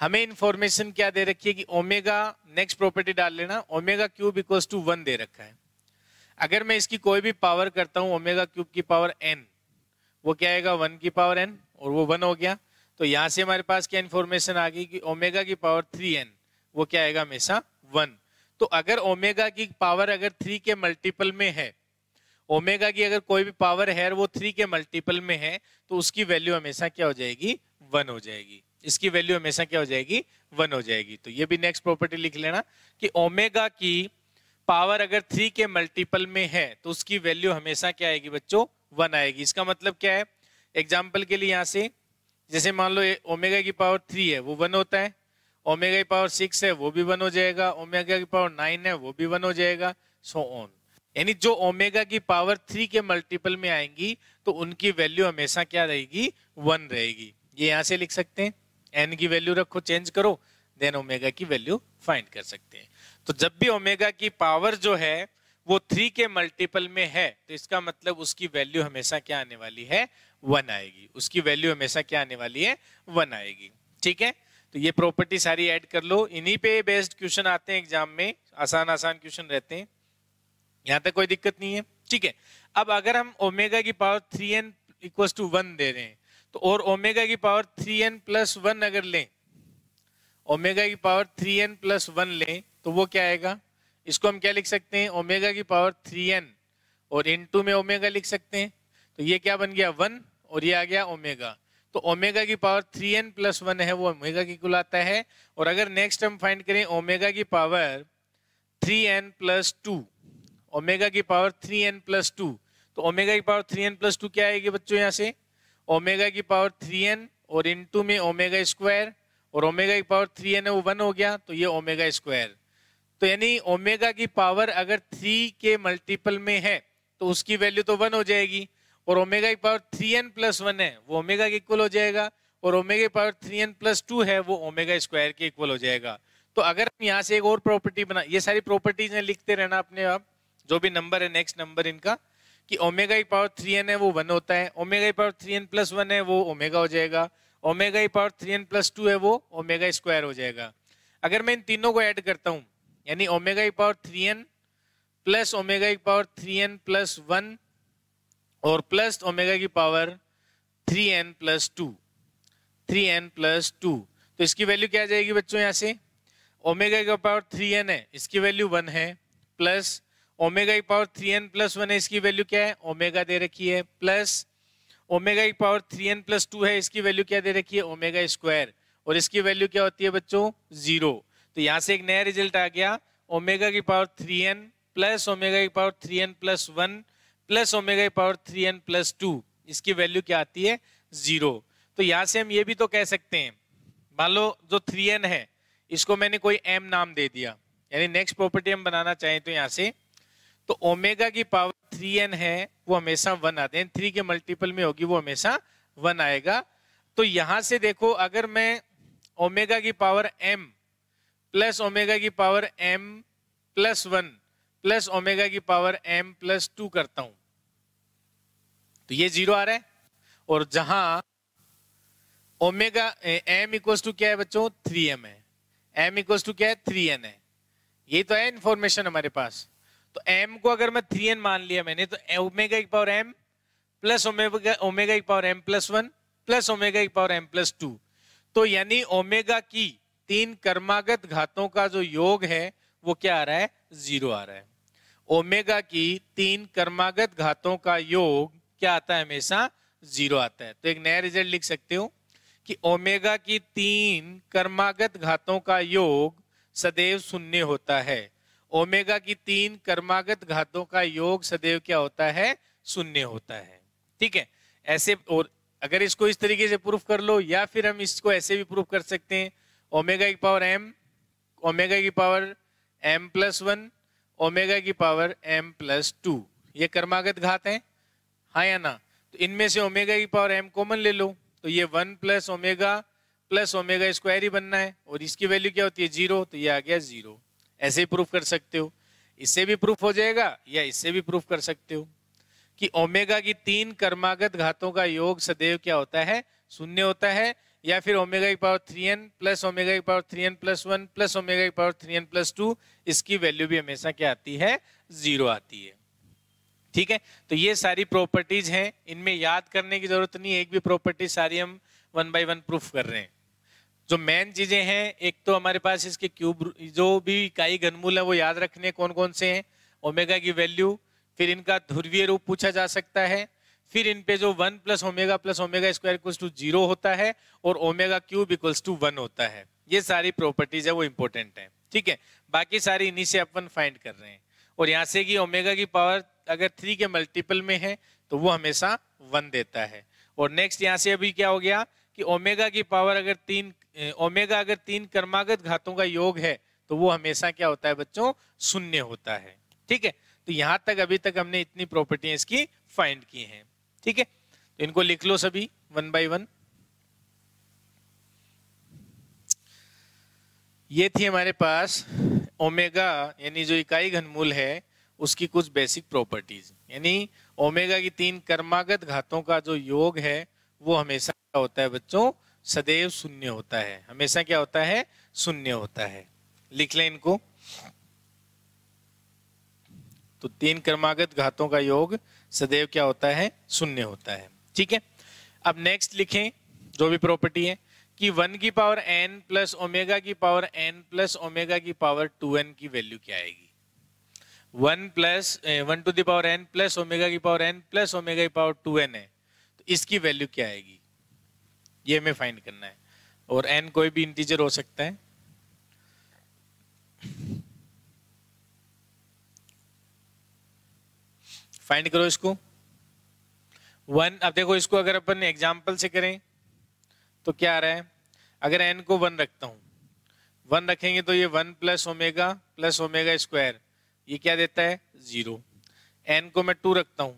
S1: हमें इंफॉर्मेशन क्या दे रखी है कि ओमेगा नेक्स्ट प्रॉपर्टी डाल लेना omega cube equals to one दे रखा है अगर मैं इसकी कोई भी पावर करता हूँ ओमेगा क्यूब की पावर एन वो क्या आएगा वन की पावर एन और वो वन हो गया तो यहाँ से हमारे पास क्या इन्फॉर्मेशन आ गई कि ओमेगा की पावर थ्री एन वो क्या आएगा हमेशा वन तो अगर ओमेगा की पावर अगर थ्री के मल्टीपल में है ओमेगा की अगर कोई भी पावर है वो थ्री के मल्टीपल में है तो उसकी वैल्यू हमेशा क्या हो जाएगी वन हो जाएगी इसकी वैल्यू हमेशा क्या हो जाएगी वन हो जाएगी तो ये भी नेक्स्ट प्रॉपर्टी लिख लेना कि ओमेगा की पावर अगर थ्री के मल्टीपल में है तो उसकी वैल्यू हमेशा क्या आएगी बच्चों वन आएगी इसका मतलब क्या है एग्जाम्पल के लिए यहाँ से जैसे मान लो ओमेगा की पावर थ्री है वो वन होता है ओमेगा की पावर सिक्स है वो भी वन हो जाएगा ओमेगा की पावर नाइन है वो भी वन हो जाएगा सो ऑन यानी जो ओमेगा की पावर थ्री के मल्टीपल में आएंगी तो उनकी वैल्यू हमेशा क्या रहेगी वन रहेगी ये यहां से लिख सकते हैं एन की वैल्यू रखो चेंज करो देन ओमेगा की वैल्यू फाइंड कर सकते हैं तो जब भी ओमेगा की पावर जो है वो थ्री के मल्टीपल में है तो इसका मतलब उसकी वैल्यू हमेशा क्या आने वाली है वन आएगी उसकी वैल्यू हमेशा क्या आने वाली है वन आएगी ठीक है तो ये प्रॉपर्टी सारी ऐड कर लो इन्हीं पे बेस्ड क्वेश्चन आते हैं एग्जाम में आसान आसान क्वेश्चन रहते हैं यहाँ तक कोई दिक्कत नहीं है ठीक है अब अगर हम ओमेगा की power three n equal to one दे रहे हैं तो और ओमेगा की power three n plus one अगर लें ओमेगा की power three n plus one लें तो वो क्या आएगा इसको हम क्या लिख सकते हैं ओमेगा की पावर थ्री एन और इन टू में ओमेगा लिख सकते हैं तो ये क्या बन गया वन और ये आ गया ओमेगा तो ओमेगा की power three n plus one है वो ओमेगा की कुल आता है और अगर नेक्स्ट हम फाइंड करें ओमेगा की power three n plus two omega की power three n plus two तो ओमेगा की power three n plus two क्या आएगी बच्चों यहाँ से ओमेगा की पावर थ्री एन और इन टू में ओमेगा स्क्वायर और ओमेगा की पावर थ्री एन है वो वन हो गया तो ये ओमेगा स्क्वायर तो यानी ओमेगा की पावर अगर थ्री के मल्टीपल में है तो उसकी वैल्यू तो वन हो जाएगी और ओमेगा की power three n plus one है वो ओमेगा के इक्वल हो जाएगा और ओमेगा की power three n plus two है वो ओमेगा स्क्वायर के इक्वल हो जाएगा तो अगर हम यहाँ से एक और प्रॉपर्टी बना ये सारी प्रॉपर्टीज लिखते रहना अपने आप जो भी नंबर है नेक्स्ट नंबर इनका कि ओमेगा की पावर थ्री एन है वो वन होता है ओमेगा की power three n plus one है वो ओमेगा हो जाएगा ओमेगा की power three n plus two है वो ओमेगा स्क्वायर हो जाएगा अगर मैं इन तीनों को ऐड करता हूँ यानी ओमेगा की power three n plus omega की power three n plus one और प्लस ओमेगा की power three n plus two three n plus two तो इसकी वैल्यू क्या आ जाएगी बच्चों यहाँ से ओमेगा की पावर थ्री एन है इसकी वैल्यू वन है प्लस ओमेगा की power three n plus one है इसकी वैल्यू क्या है ओमेगा दे रखी है प्लस ओमेगा की power three n plus two है इसकी वैल्यू क्या दे रखी है ओमेगा स्क्वायर और इसकी वैल्यू क्या होती है बच्चों जीरो तो यहाँ से एक नया रिजल्ट आ गया ओमेगा की power three n plus omega की power three n plus one plus omega power three n plus two इसकी वैल्यू क्या आती है जीरो तो यहाँ से हम ये भी तो कह सकते हैं मान लो जो थ्री एन है इसको मैंने कोई एम नाम दे दिया यानी नेक्स्ट प्रॉपर्टी हम बनाना चाहें तो यहाँ से तो ओमेगा की पावर थ्री एन है वो हमेशा वन आते हैं थ्री के मल्टीपल में होगी वो हमेशा वन आएगा तो यहाँ से देखो अगर मैं ओमेगा की पावर एम प्लस ओमेगा की power m plus one plus omega की पावर एम प्लस टू करता हूं तो ये जीरो आ रहा है और जहां ओमेगा एम इक्वल टू क्या है बच्चों थ्री एम है एम इक्वल टू क्या है थ्री एन है ये तो है इंफॉर्मेशन हमारे पास तो एम को अगर मैं थ्री एन मान लिया मैंने तो ओमेगा की power m plus omega omega की power m plus one plus omega की पावर एम प्लस टू तो यानी ओमेगा की तीन कर्मागत घातों का जो योग है वो क्या आ रहा है जीरो आ रहा है ओमेगा की तीन कर्मागत घातों का योग क्या आता है हमेशा जीरो आता है तो एक नया रिजल्ट लिख सकते हो कि ओमेगा की तीन कर्मागत घातों का योग सदैव शून्य होता है ओमेगा की तीन कर्मागत घातों का योग सदैव क्या होता है शून्य होता है ठीक है ऐसे और अगर इसको इस तरीके से प्रूफ कर लो या फिर हम इसको ऐसे भी प्रूफ कर सकते हैं ओमेगा की पावर एम ओमेगा की power m plus one omega की पावर एम प्लस टू ये कर्मागत घात है हाँ या ना तो इनमें से ओमेगा की पावर एम कॉमन ले लो तो ये one plus omega plus omega square ही बनना है और इसकी वैल्यू क्या होती है जीरो तो ये आ गया जीरो ऐसे ही प्रूफ कर सकते हो इससे भी प्रूफ हो जाएगा या इससे भी प्रूफ कर सकते हो कि ओमेगा की तीन कर्मागत घातों का योग सदैव क्या होता है शून्य होता है या फिर ओमेगा की power three n plus omega की power three n plus one plus omega की power three n plus two इसकी वैल्यू भी हमेशा क्या आती है जीरो आती है ठीक है तो ये सारी प्रॉपर्टीज हैं इनमें याद करने की जरूरत नहीं एक भी प्रॉपर्टी सारी हम वन बाई वन प्रूफ कर रहे हैं जो मेन चीजें हैं एक तो हमारे पास इसके क्यूब जो भी इकाई घनमूल है वो याद रखने कौन कौन से हैं ओमेगा की वैल्यू फिर इनका ध्रुवीय रूप पूछा जा सकता है फिर इन पे जो one plus omega plus omega square equals to zero होता है और omega cube equals to one होता है ये सारी प्रॉपर्टीज है वो इंपॉर्टेंट है ठीक है बाकी सारी इन्हीं से अपन फाइंड कर रहे हैं और यहाँ से कि ओमेगा की पावर अगर थ्री के मल्टीपल में है तो वो हमेशा वन देता है और नेक्स्ट यहाँ से अभी क्या हो गया कि ओमेगा की पावर अगर तीन ओमेगा अगर तीन कर्मागत घातों का योग है तो वो हमेशा क्या होता है बच्चों शून्य होता है ठीक है तो यहाँ तक अभी तक हमने इतनी प्रॉपर्टीज की फाइंड की हैं ठीक है तो इनको लिख लो सभी वन बाई वन ये थी हमारे पास ओमेगा यानी जो इकाई घनमूल है उसकी कुछ बेसिक प्रॉपर्टीज यानी ओमेगा की तीन कर्मागत घातों का जो योग है वो हमेशा क्या होता है बच्चों सदैव शून्य होता है हमेशा क्या होता है शून्य होता है लिख लें इनको तो तीन कर्मागत घातों का योग सदैव क्या होता है शून्य होता है ठीक है अब नेक्स्ट लिखें जो भी प्रॉपर्टी है कि वन की पावर एन प्लस ओमेगा की पावर एन प्लस ओमेगा की पावर टू एन की वैल्यू क्या आएगी one plus one to the power n plus omega की पावर एन प्लस ओमेगा की पावर टू एन है तो इसकी वैल्यू क्या आएगी ये हमें फाइंड करना है और एन कोई भी इंटीजर हो सकता है फाइंड करो इसको वन अब देखो इसको अगर अपन एग्जाम्पल से करें तो क्या आ रहा है अगर एन को वन रखता हूँ वन रखेंगे तो ये one plus omega plus omega square ये क्या देता है जीरो एन को मैं टू रखता हूँ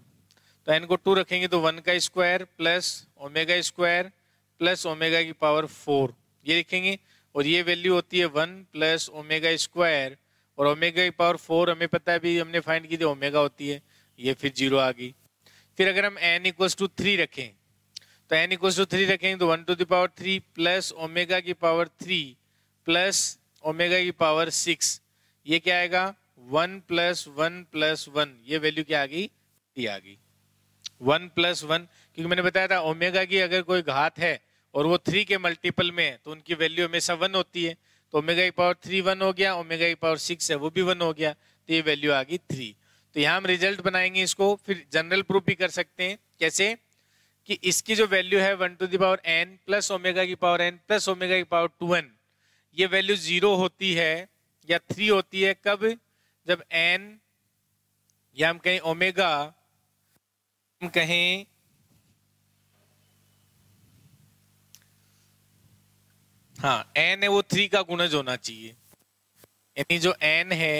S1: तो एन को टू रखेंगे तो वन का square plus omega square plus omega की पावर फोर ये लिखेंगे और ये वैल्यू होती है वन प्लस ओमेगा स्क्वायर और ओमेगा की पावर फोर हमें पता है अभी हमने फाइंड की थी ओमेगा होती है ये फिर जीरो आ गई फिर अगर हम एन इक्व टू थ्री रखें तो एन इक्व टू थ्री रखें तो one to the power three plus omega की पावर थ्री प्लस ओमेगा की पावर सिक्स ये क्या आएगा one plus one plus one ये वैल्यू क्या आ गई थ्री आ गई वन प्लस वन क्योंकि मैंने बताया था ओमेगा की अगर कोई घात है और वो थ्री के मल्टीपल में है तो उनकी वैल्यू हमेशा वन होती है तो ओमेगा की पावर थ्री वन हो गया ओमेगा की पावर सिक्स है वो भी वन हो गया तो ये वैल्यू आ गई थ्री तो यहाँ हम रिजल्ट बनाएंगे इसको फिर जनरल प्रूफ भी कर सकते हैं कैसे कि इसकी जो वैल्यू है one to the power n plus omega की पावर एन प्लस ओमेगा की पावर टू एन ये वैल्यू जीरो होती है या थ्री होती है कब जब एन या हम कहें ओमेगा हम कहें हाँ एन है वो थ्री का गुणज होना चाहिए यानी जो एन है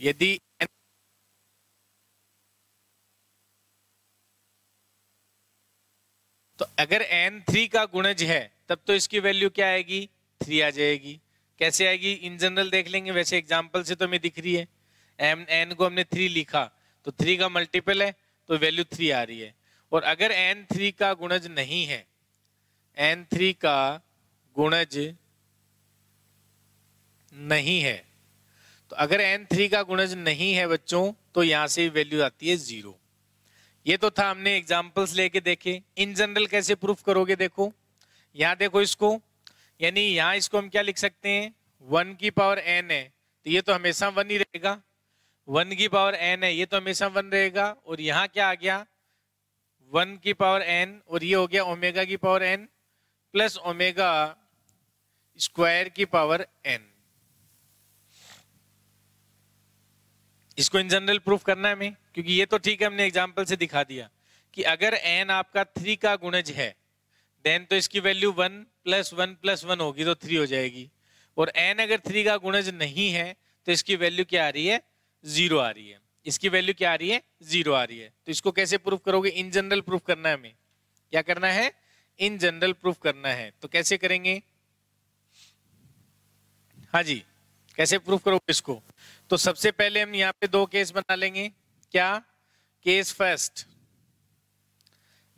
S1: यदि तो अगर एन थ्री का गुणज है तब तो इसकी वैल्यू क्या आएगी थ्री आ जाएगी कैसे आएगी इन जनरल देख लेंगे वैसे एग्जाम्पल से तो हमें दिख रही है एम एन को हमने थ्री लिखा तो थ्री का मल्टीपल है तो वैल्यू थ्री आ रही है और अगर एन थ्री का गुणज नहीं है एन थ्री का गुणज नहीं है तो अगर एन थ्री का गुणज नहीं है बच्चों तो यहां से वैल्यू आती है जीरो ये तो था हमने एग्जाम्पल्स लेके देखे इन जनरल कैसे प्रूफ करोगे देखो यहाँ देखो इसको यानी यहाँ इसको हम क्या लिख सकते हैं वन की पावर एन है तो ये तो हमेशा वन ही रहेगा वन की पावर एन है ये तो हमेशा वन रहेगा और यहाँ क्या आ गया वन की पावर एन और ये हो गया ओमेगा की power n plus omega square की पावर एन इसको इन जनरल प्रूफ करना है हमें क्योंकि ये तो ठीक है हमने एग्जाम्पल से दिखा दिया कि अगर एन आपका थ्री का गुणज है देन तो इसकी value one plus one plus one होगी तो थ्री हो जाएगी और एन अगर थ्री का गुणज नहीं है तो इसकी वैल्यू क्या आ रही है जीरो आ रही है इसकी वैल्यू क्या आ रही है जीरो आ रही है तो इसको कैसे प्रूफ करोगे इन जनरल प्रूफ करना है हमें क्या करना है इन जनरल प्रूफ करना है तो कैसे करेंगे हाँ जी कैसे प्रूफ करोगे इसको तो सबसे पहले हम यहां पे दो केस बना लेंगे क्या केस फर्स्ट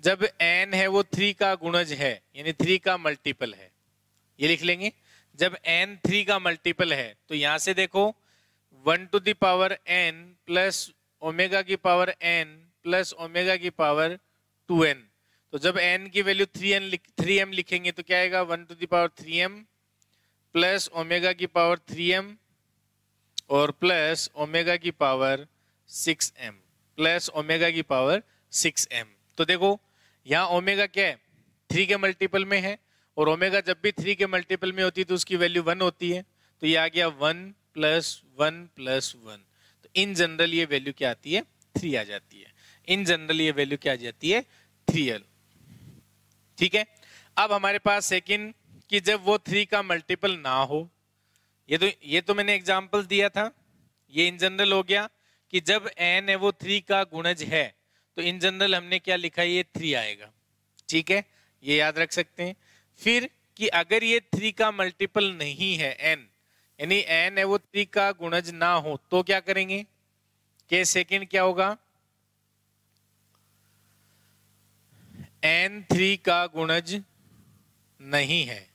S1: जब एन है वो थ्री का गुणज है यानी थ्री का मल्टीपल है ये लिख लेंगे जब एन थ्री का मल्टीपल है तो यहां से देखो one to the power n plus omega की पावर एन प्लस ओमेगा की पावर टू एन तो जब एन की value three n three m लिखेंगे तो क्या आएगा one to the power three m plus omega की पावर थ्री एम और प्लस ओमेगा की power six m plus omega की पावर सिक्स एम तो देखो यहाँ ओमेगा क्या है थ्री के मल्टीपल में है और ओमेगा जब भी थ्री के मल्टीपल में होती है तो उसकी वैल्यू वन होती है तो ये आ गया one plus one plus one तो इन जनरल ये वैल्यू क्या आती है थ्री आ जाती है इन जनरल ये वैल्यू क्या आ जाती है थ्री एल ठीक है अब हमारे पास सेकेंड कि जब वो थ्री का मल्टीपल ना हो ये तो ये तो मैंने एग्जाम्पल दिया था ये इन जनरल हो गया कि जब एन है वो थ्री का गुणज है तो इन जनरल हमने क्या लिखा ये थ्री आएगा ठीक है ये याद रख सकते हैं फिर कि अगर ये थ्री का मल्टीपल नहीं है एन यानी एन है वो थ्री का गुणज ना हो तो क्या करेंगे के सेकंड क्या होगा एन थ्री का गुणज नहीं है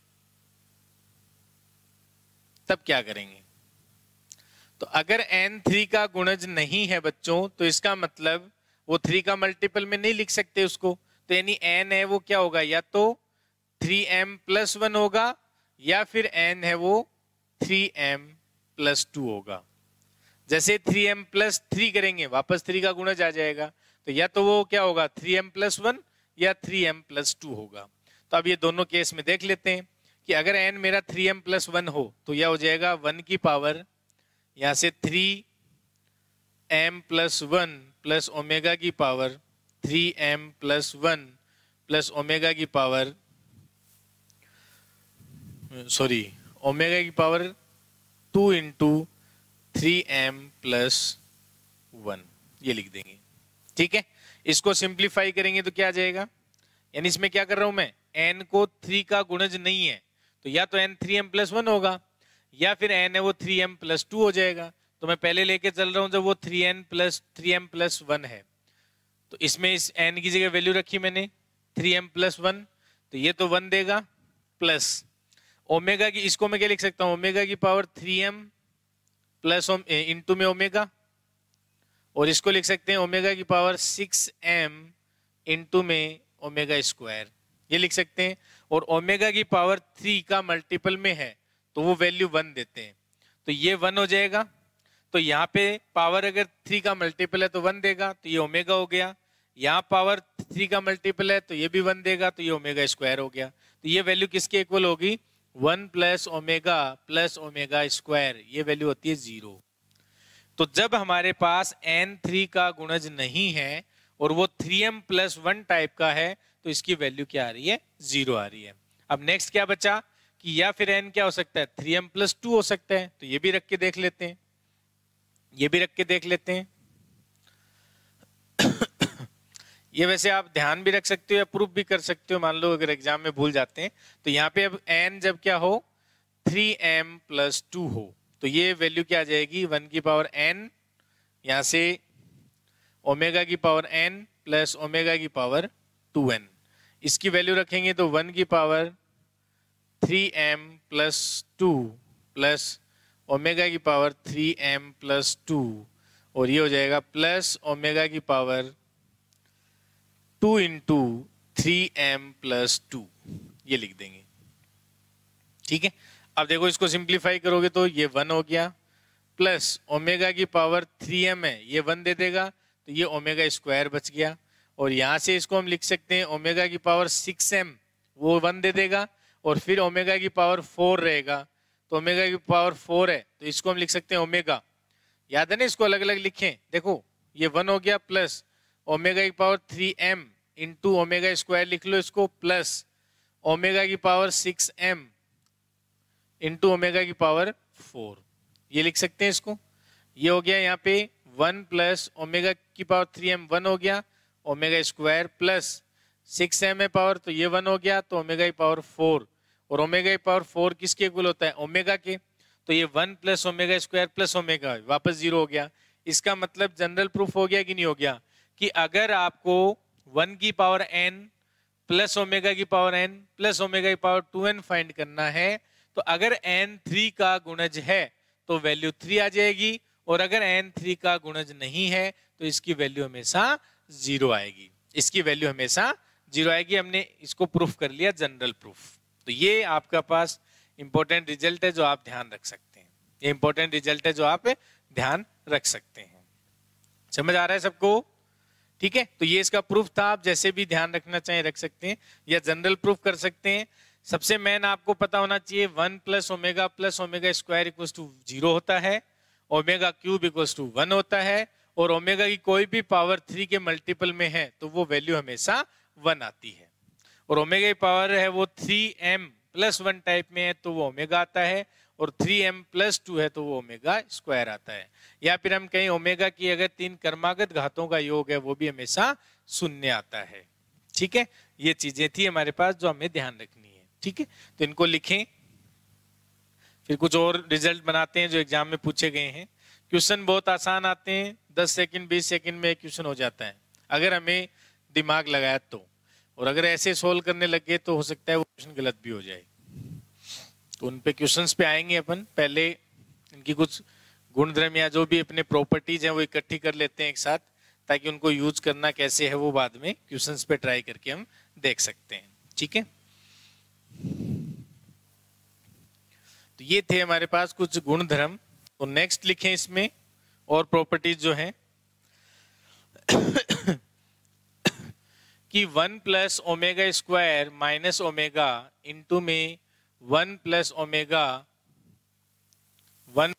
S1: तब क्या करेंगे तो अगर एन थ्री का गुणज नहीं है बच्चों तो इसका मतलब वो थ्री का मल्टीपल में नहीं लिख सकते उसको तो यानी एन है वो क्या होगा या तो थ्री एम प्लस वन होगा या फिर एन है वो थ्री एम प्लस टू होगा जैसे थ्री एम प्लस थ्री करेंगे वापस थ्री का गुणज आ जाएगा तो या तो वो क्या होगा थ्री एम प्लस वन या थ्री एम प्लस टू होगा तो अब ये दोनों केस में देख लेते हैं कि अगर एन मेरा थ्री एम प्लस वन हो तो यह हो जाएगा वन की पावर यहाँ से three m plus one plus omega की power three m plus one plus omega की पावर सॉरी ओमेगा की power two into three m plus one ये लिख देंगे ठीक है इसको सिंप्लीफाई करेंगे तो क्या आ जाएगा यानी इसमें क्या कर रहा हूं मैं एन को थ्री का गुणज नहीं है तो या तो n three m plus one होगा या फिर एन है वो थ्री एम प्लस टू हो जाएगा तो मैं पहले लेके चल रहा हूँ जब वो three n plus three m plus one है तो इसमें इस एन की जगह वैल्यू रखी मैंने थ्री एम प्लस वन तो ये तो वन देगा प्लस ओमेगा की इसको मैं क्या लिख सकता हूँ ओमेगा की power three m plus into में ओमेगा और इसको लिख सकते हैं ओमेगा की पावर सिक्स एम इंटू में ओमेगा स्क्वायर ये लिख सकते हैं और ओमेगा की पावर थ्री का मल्टीपल में है तो वो वैल्यू वन देते हैं तो ये वन हो जाएगा तो यहाँ पे पावर अगर थ्री का मल्टीपल है तो वन देगा तो ये ओमेगा हो गया यहाँ पावर थ्री का मल्टीपल है तो ये भी वन देगा तो ये ओमेगा स्क्वायर हो गया तो ये वैल्यू किसके इक्वल होगी one plus omega plus omega square ये वैल्यू होती है जीरो तो जब हमारे पास एन थ्री का गुणज नहीं है और वो three m plus one type का है तो इसकी वैल्यू क्या आ रही है जीरो आ रही है अब नेक्स्ट क्या बचा कि या फिर एन क्या हो सकता है थ्री एम प्लस टू हो सकता है तो ये भी रख के देख लेते हैं ये भी रख के देख लेते हैं ये वैसे आप ध्यान भी रख सकते हो या प्रूफ भी कर सकते हो मान लो अगर एग्जाम में भूल जाते हैं तो यहाँ पे अब एन जब क्या हो थ्री एम प्लस टू हो तो ये वैल्यू क्या आ जाएगी वन की पावर एन यहां से ओमेगा की पावर एन प्लस ओमेगा की पावर टू एन इसकी वैल्यू रखेंगे तो वन की power three m plus two plus omega की power three m plus two और ये हो जाएगा प्लस ओमेगा की power two into three m plus two ये लिख देंगे ठीक है अब देखो इसको सिंप्लीफाई करोगे तो ये वन हो गया प्लस ओमेगा की पावर थ्री एम है ये वन दे देगा तो ये ओमेगा स्क्वायर बच गया और यहाँ से इसको हम लिख सकते हैं ओमेगा की पावर सिक्स एम वो वन दे देगा और फिर ओमेगा की पावर फोर रहेगा तो ओमेगा की पावर फोर है तो इसको हम लिख सकते हैं ओमेगा याद है ना इसको अलग अलग लिखें देखो ये वन हो गया प्लस ओमेगा की power three m into omega square लिख लो इसको प्लस ओमेगा की power six m into omega की पावर फोर ये लिख सकते हैं इसको ये हो गया यहाँ पे वन प्लस ओमेगा की पावर थ्री एम वन हो गया omega square plus six m ए पावर तो ये वन हो गया तो ओमेगा ई पावर फोर और ओमेगा ई पावर फोर किसके गुल होता है ओमेगा के तो ये one plus omega square plus omega वापस जीरो हो गया इसका मतलब जनरल प्रूफ हो गया कि नहीं हो गया कि अगर आपको वन की पावर एन प्लस ओमेगा की पावर एन प्लस ओमेगा की पावर टू एन फाइंड करना है तो अगर एन थ्री का गुणज है तो वैल्यू थ्री आ जाएगी और अगर एन थ्री का गुणज नहीं है तो इसकी वैल्यू हमेशा जीरो आएगी इसकी वैल्यू हमेशा जीरो आएगी हमने इसको प्रूफ कर लिया जनरल प्रूफ तो ये आपका पास इंपॉर्टेंट रिजल्ट है जो आप ध्यान रख सकते हैं ये इंपॉर्टेंट रिजल्ट है जो आप ध्यान रख सकते हैं समझ आ रहा है सबको ठीक है तो ये इसका प्रूफ था आप जैसे भी ध्यान रखना चाहें रख सकते हैं या जनरल प्रूफ कर सकते हैं सबसे मेन आपको पता होना चाहिए one plus omega plus omega square equals to zero होता है omega cube equals to one होता है और ओमेगा की कोई भी पावर थ्री के मल्टीपल में है तो वो वैल्यू हमेशा वन आती है और ओमेगा की पावर है वो three m plus one type में है तो वो ओमेगा आता है और थ्री एम प्लस टू है तो वो ओमेगा स्क्वायर आता है या फिर हम कहें ओमेगा की अगर तीन कर्मागत घातों का योग है वो भी हमेशा शून्य आता है ठीक है ये चीजें थी हमारे पास जो हमें ध्यान रखनी है ठीक है तो इनको लिखें फिर कुछ और रिजल्ट बनाते हैं जो एग्जाम में पूछे गए हैं क्वेश्चन बहुत आसान आते हैं दस सेकंड बीस सेकंड में क्वेश्चन हो जाता है अगर हमें दिमाग लगाया तो और अगर ऐसे सोल्व करने लग गए तो हो सकता है वो क्वेश्चन गलत भी हो जाए तो उन पे क्वेश्चंस पे आएंगे अपन पहले इनकी कुछ गुणधर्म या जो भी अपने प्रॉपर्टीज हैं वो इकट्ठी कर लेते हैं एक साथ ताकि उनको यूज करना कैसे है वो बाद में क्वेश्चन पे ट्राई करके हम देख सकते हैं ठीक है तो ये थे हमारे पास कुछ गुणधर्म तो नेक्स्ट लिखे इसमें और प्रॉपर्टीज जो हैं कि one plus omega square minus omega into में वन प्लस ओमेगा वन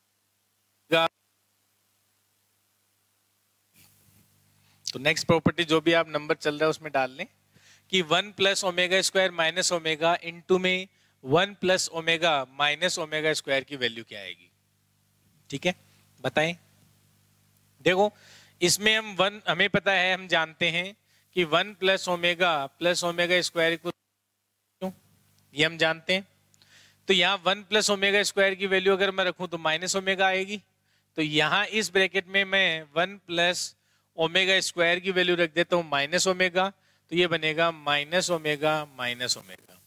S1: तो नेक्स्ट प्रॉपर्टी जो भी आप नंबर चल रहा है उसमें डाल लें कि one plus omega square minus omega into में one plus omega minus omega square की वैल्यू क्या आएगी ठीक है बताएं देखो इसमें हम वन हमें पता है हम जानते हैं कि one plus omega plus omega square equal ये हम जानते हैं तो यहाँ वन प्लस ओमेगा स्क्वायर की वैल्यू अगर मैं रखूँ तो माइनस ओमेगा आएगी तो यहाँ इस ब्रैकेट में मैं वन प्लस ओमेगा स्क्वायर की वैल्यू रख देता हूँ माइनस ओमेगा तो ये बनेगा माइनस ओमेगा माइनस ओमेगा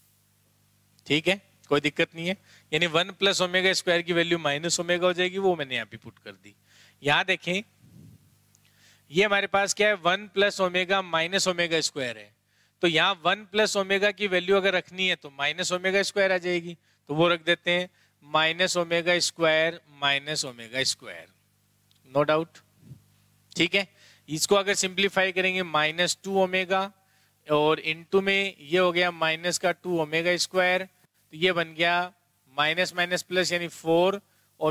S1: ठीक है कोई दिक्कत नहीं है यानी वन प्लस ओमेगा स्क्वायर की वैल्यू माइनस ओमेगा हो जाएगी वो मैंने यहाँ पे पुट कर दी यहाँ देखें ये हमारे पास क्या है one plus omega minus omega square है तो यहाँ वन प्लस ओमेगा की वैल्यू अगर रखनी है तो माइनस ओमेगा स्क्वायर आ जाएगी तो वो रख देते हैं minus omega square minus omega square no doubt ठीक है इसको अगर सिंप्लीफाई करेंगे माइनस टू ओमेगा और इनटू में ये हो गया माइनस का टू ओमेगा स्क्वायर तो ये बन गया माइनस माइनस प्लस यानी four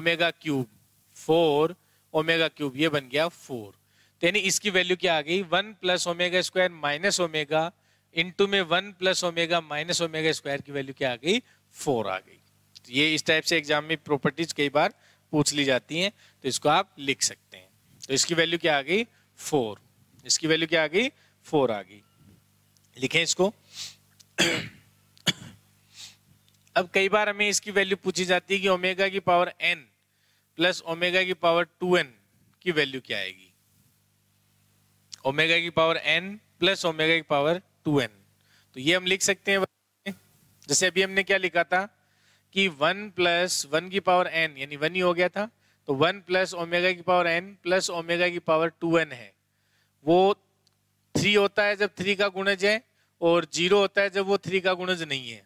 S1: omega cube four omega cube ये बन गया फोर तो यानी इसकी वैल्यू क्या आ गई one plus omega square minus omega into में one plus omega minus omega square की वैल्यू क्या आ गई फोर आ गई तो ये इस टाइप से एग्जाम में प्रॉपर्टीज कई बार पूछ ली जाती हैं तो इसको आप लिख सकते हैं तो इसकी वैल्यू क्या आ गई फोर इसकी वैल्यू क्या आ गई फोर आ गई लिखें इसको अब कई बार हमें इसकी वैल्यू पूछी जाती है कि ओमेगा की पावर एन प्लस ओमेगा की पावर टू एन की वैल्यू क्या आएगी ओमेगा की पावर एन प्लस ओमेगा की पावर टू एन तो ये हम लिख सकते हैं जैसे अभी हमने क्या लिखा था कि वन प्लस वन की पावर एन यानी वन ही हो गया था तो वन प्लस ओमेगा की पावर एन प्लस ओमेगा की पावर टू एन है वो थ्री होता है जब थ्री का गुणज है और जीरो होता है जब वो थ्री का गुणज नहीं है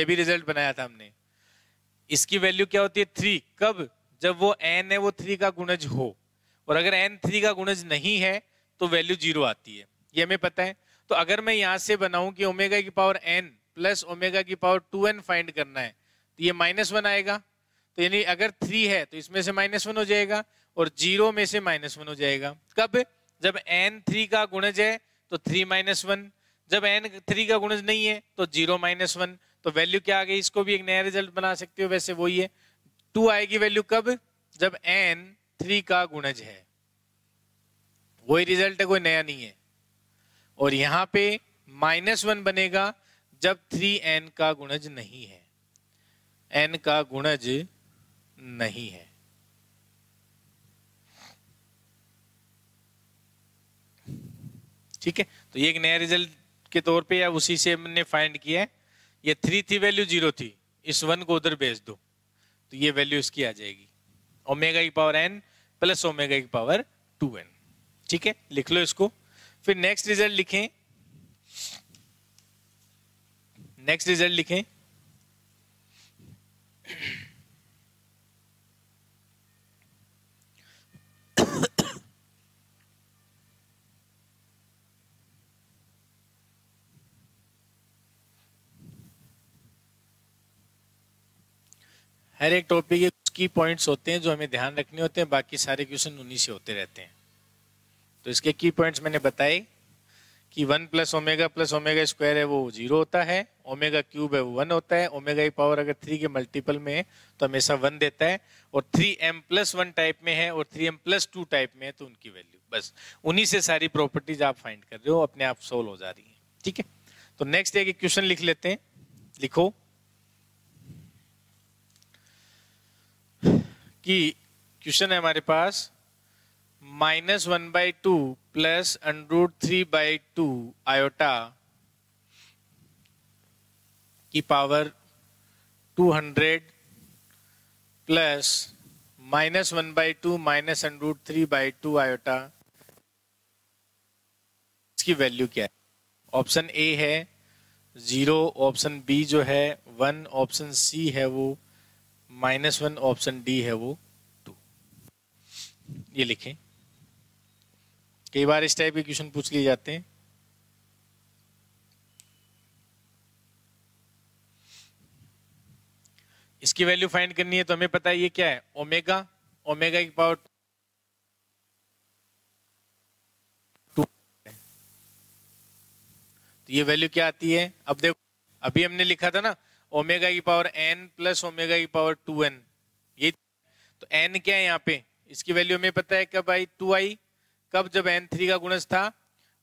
S1: ये भी रिजल्ट बनाया था हमने इसकी वैल्यू क्या होती है थ्री कब जब वो एन है वो थ्री का गुणज हो और अगर एन थ्री का गुणज नहीं है तो वैल्यू जीरो आती है ये हमें पता है तो अगर मैं यहाँ से बनाऊं कि ओमेगा की पावर एन प्लस ओमेगा की पावर टू एन फाइंड करना है तो ये माइनस वन आएगा तो यानी अगर थ्री है तो इसमें से माइनस वन हो जाएगा और जीरो में से माइनस वन हो जाएगा कब जब एन थ्री का गुणज है तो थ्री माइनस वन जब एन थ्री का गुणज नहीं है तो जीरो माइनस वन तो वैल्यू क्या आ गई इसको भी एक नया रिजल्ट बना सकते हो वैसे वही है टू आएगी वैल्यू कब जब एन थ्री का गुणज है वही रिजल्ट है कोई नया नहीं है और यहां पे माइनस वन बनेगा जब थ्री एन का गुणज नहीं है एन का गुणज नहीं है ठीक है तो ये एक नया रिजल्ट के तौर पे या उसी से हमने फाइंड किया है ये थ्री थी वैल्यू जीरो थी इस वन को उधर भेज दो तो ये वैल्यू इसकी आ जाएगी ओमेगा की पावर एन प्लस ओमेगा की पावर टू एन ठीक है लिख लो इसको फिर नेक्स्ट रिजल्ट लिखें नेक्स्ट रिजल्ट लिखें हर एक टॉपिक के कुछ की पॉइंट्स होते हैं जो हमें ध्यान रखने होते हैं बाकी सारे क्वेश्चन उन्हीं से होते रहते हैं तो इसके की पॉइंट्स मैंने बताए कि one plus omega plus omega square है वो जीरो होता है ओमेगा क्यूब है वो वन होता है ओमेगा की पावर अगर थ्री के मल्टीपल में है तो हमेशा वन देता है और three m plus one type में है और three m plus two type में है तो उनकी वैल्यू बस उन्हीं से सारी प्रॉपर्टीज आप फाइंड कर रहे हो अपने आप सोल्व हो जा रही है ठीक है तो नेक्स्ट एक क्वेश्चन लिख लेते हैं लिखो कि क्वेश्चन है हमारे पास minus one by two plus under root three by two iota की power two hundred plus minus one by two minus under root three by two iota इसकी वैल्यू क्या है ऑप्शन ए है ज़ीरो ऑप्शन बी जो है वन ऑप्शन सी है वो minus one option D है वो टू ये लिखें कई बार इस टाइप के क्वेश्चन पूछ लिए जाते हैं इसकी वैल्यू फाइंड करनी है तो हमें पता है ये क्या है ओमेगा ओमेगा की पावर टू तो ये वैल्यू क्या आती है अब देखो अभी हमने लिखा था ना ओमेगा की पावर एन प्लस ओमेगा की पावर टू एन ये तो एन क्या है यहाँ पे इसकी वैल्यू हमें पता है कब आई टू आई कब जब एन थ्री का गुणज था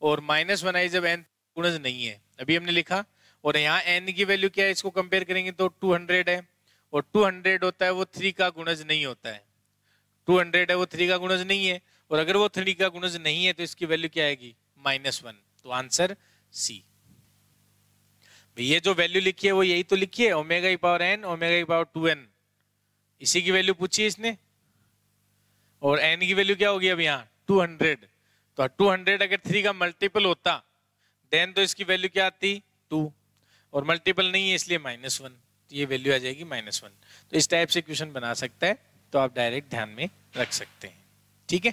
S1: और माइनस वन आई जब एन गुणज नहीं है अभी हमने लिखा और यहाँ एन की वैल्यू क्या है इसको कंपेयर करेंगे तो टू हंड्रेड है और टू हंड्रेड होता है वो थ्री का गुणज नहीं होता है टू हंड्रेड है वो थ्री का गुणज नहीं है और अगर वो थ्री का गुणज नहीं है तो इसकी वैल्यू क्या आएगी माइनस वन तो आंसर सी ये जो वैल्यू लिखी है वो यही तो लिखी है ओमेगा की पावर एन ओमेगा की पावर टू एन इसी की वैल्यू पूछी है इसने और एन की वैल्यू क्या होगी अब यहाँ टू हंड्रेड तो टू हंड्रेड अगर थ्री का मल्टीपल होता देन तो इसकी वैल्यू क्या आती टू और मल्टीपल नहीं है इसलिए माइनस वन तो ये वैल्यू आ जाएगी माइनस वन तो इस टाइप से क्वेश्चन बना सकता है तो आप डायरेक्ट ध्यान में रख सकते हैं ठीक है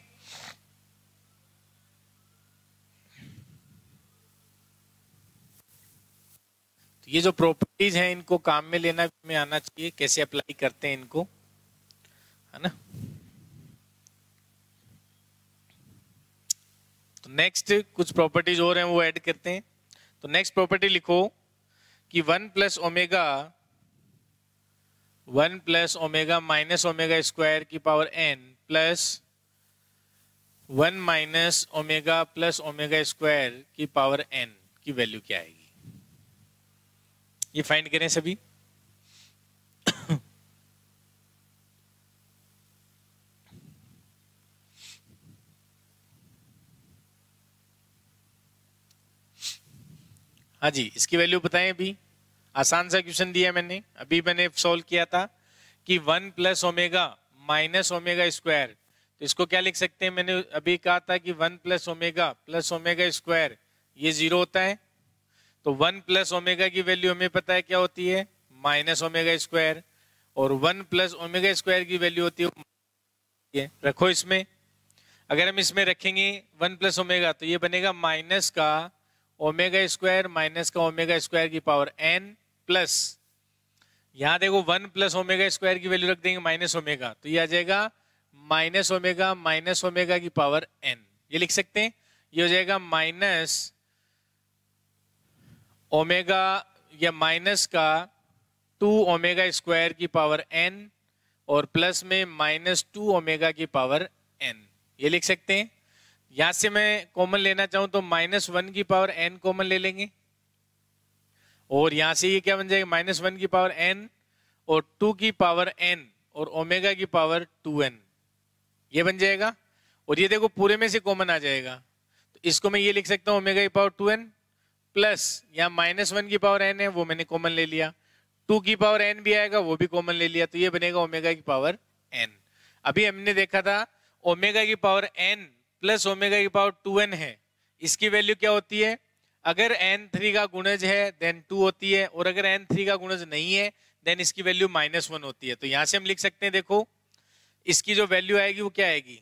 S1: तो ये जो प्रॉपर्टीज हैं इनको काम में लेना में आना चाहिए कैसे अप्लाई करते हैं इनको है ना नेक्स्ट कुछ प्रॉपर्टीज और हैं वो ऐड करते हैं तो नेक्स्ट प्रॉपर्टी लिखो कि one plus omega one plus omega minus omega square की power n plus one minus omega plus omega square की पावर एन की वैल्यू क्या आएगी ये फाइंड करें सभी हाँ जी इसकी वैल्यू बताएं अभी आसान सा क्वेश्चन दिया मैंने अभी मैंने सोल्व किया था कि one plus omega minus omega square तो इसको क्या लिख सकते हैं मैंने अभी कहा था कि one plus omega plus omega square ये जीरो होता है तो वन प्लस ओमेगा की वैल्यू हमें पता है क्या होती है माइनस ओमेगा स्क्वायर और वन प्लस ओमेगा स्क्वायर की वैल्यू होती है ये रखो इसमें अगर हम इसमें रखेंगे वन प्लस ओमेगा तो ये बनेगा माइनस का ओमेगा स्क्वायर माइनस का ओमेगा स्क्वायर की पावर एन प्लस यहां देखो वन प्लस ओमेगा स्क्वायर की वैल्यू रख देंगे माइनस ओमेगा तो ये आ जाएगा माइनस ओमेगा माइनस ओमेगा की पावर एन ये लिख सकते हैं ये हो जाएगा माइनस ओमेगा या माइनस का टू ओमेगा स्क्वायर की पावर एन और प्लस में माइनस टू ओमेगा की पावर एन ये लिख सकते हैं यहां से मैं कॉमन लेना चाहूं तो माइनस वन की पावर एन कॉमन ले लेंगे और यहां से ये क्या बन जाएगा माइनस वन की पावर एन और टू की पावर एन और ओमेगा की पावर टू एन ये बन जाएगा और ये देखो पूरे में से कॉमन आ जाएगा तो इसको मैं ये लिख सकता हूं ओमेगा की पावर टू एन प्लस यहाँ माइनस वन की पावर एन है वो मैंने कॉमन ले लिया टू की पावर एन भी आएगा वो भी कॉमन ले लिया तो ये बनेगा ओमेगा की पावर एन अभी हमने देखा था ओमेगा की पावर एन प्लस ओमेगा की पावर टू एन है इसकी वैल्यू क्या होती है अगर एन थ्री का गुणज है देन टू होती है और अगर एन थ्री का गुणज नहीं है देन इसकी वैल्यू माइनस वन होती है तो यहां से हम लिख सकते हैं देखो इसकी जो वैल्यू आएगी वो क्या आएगी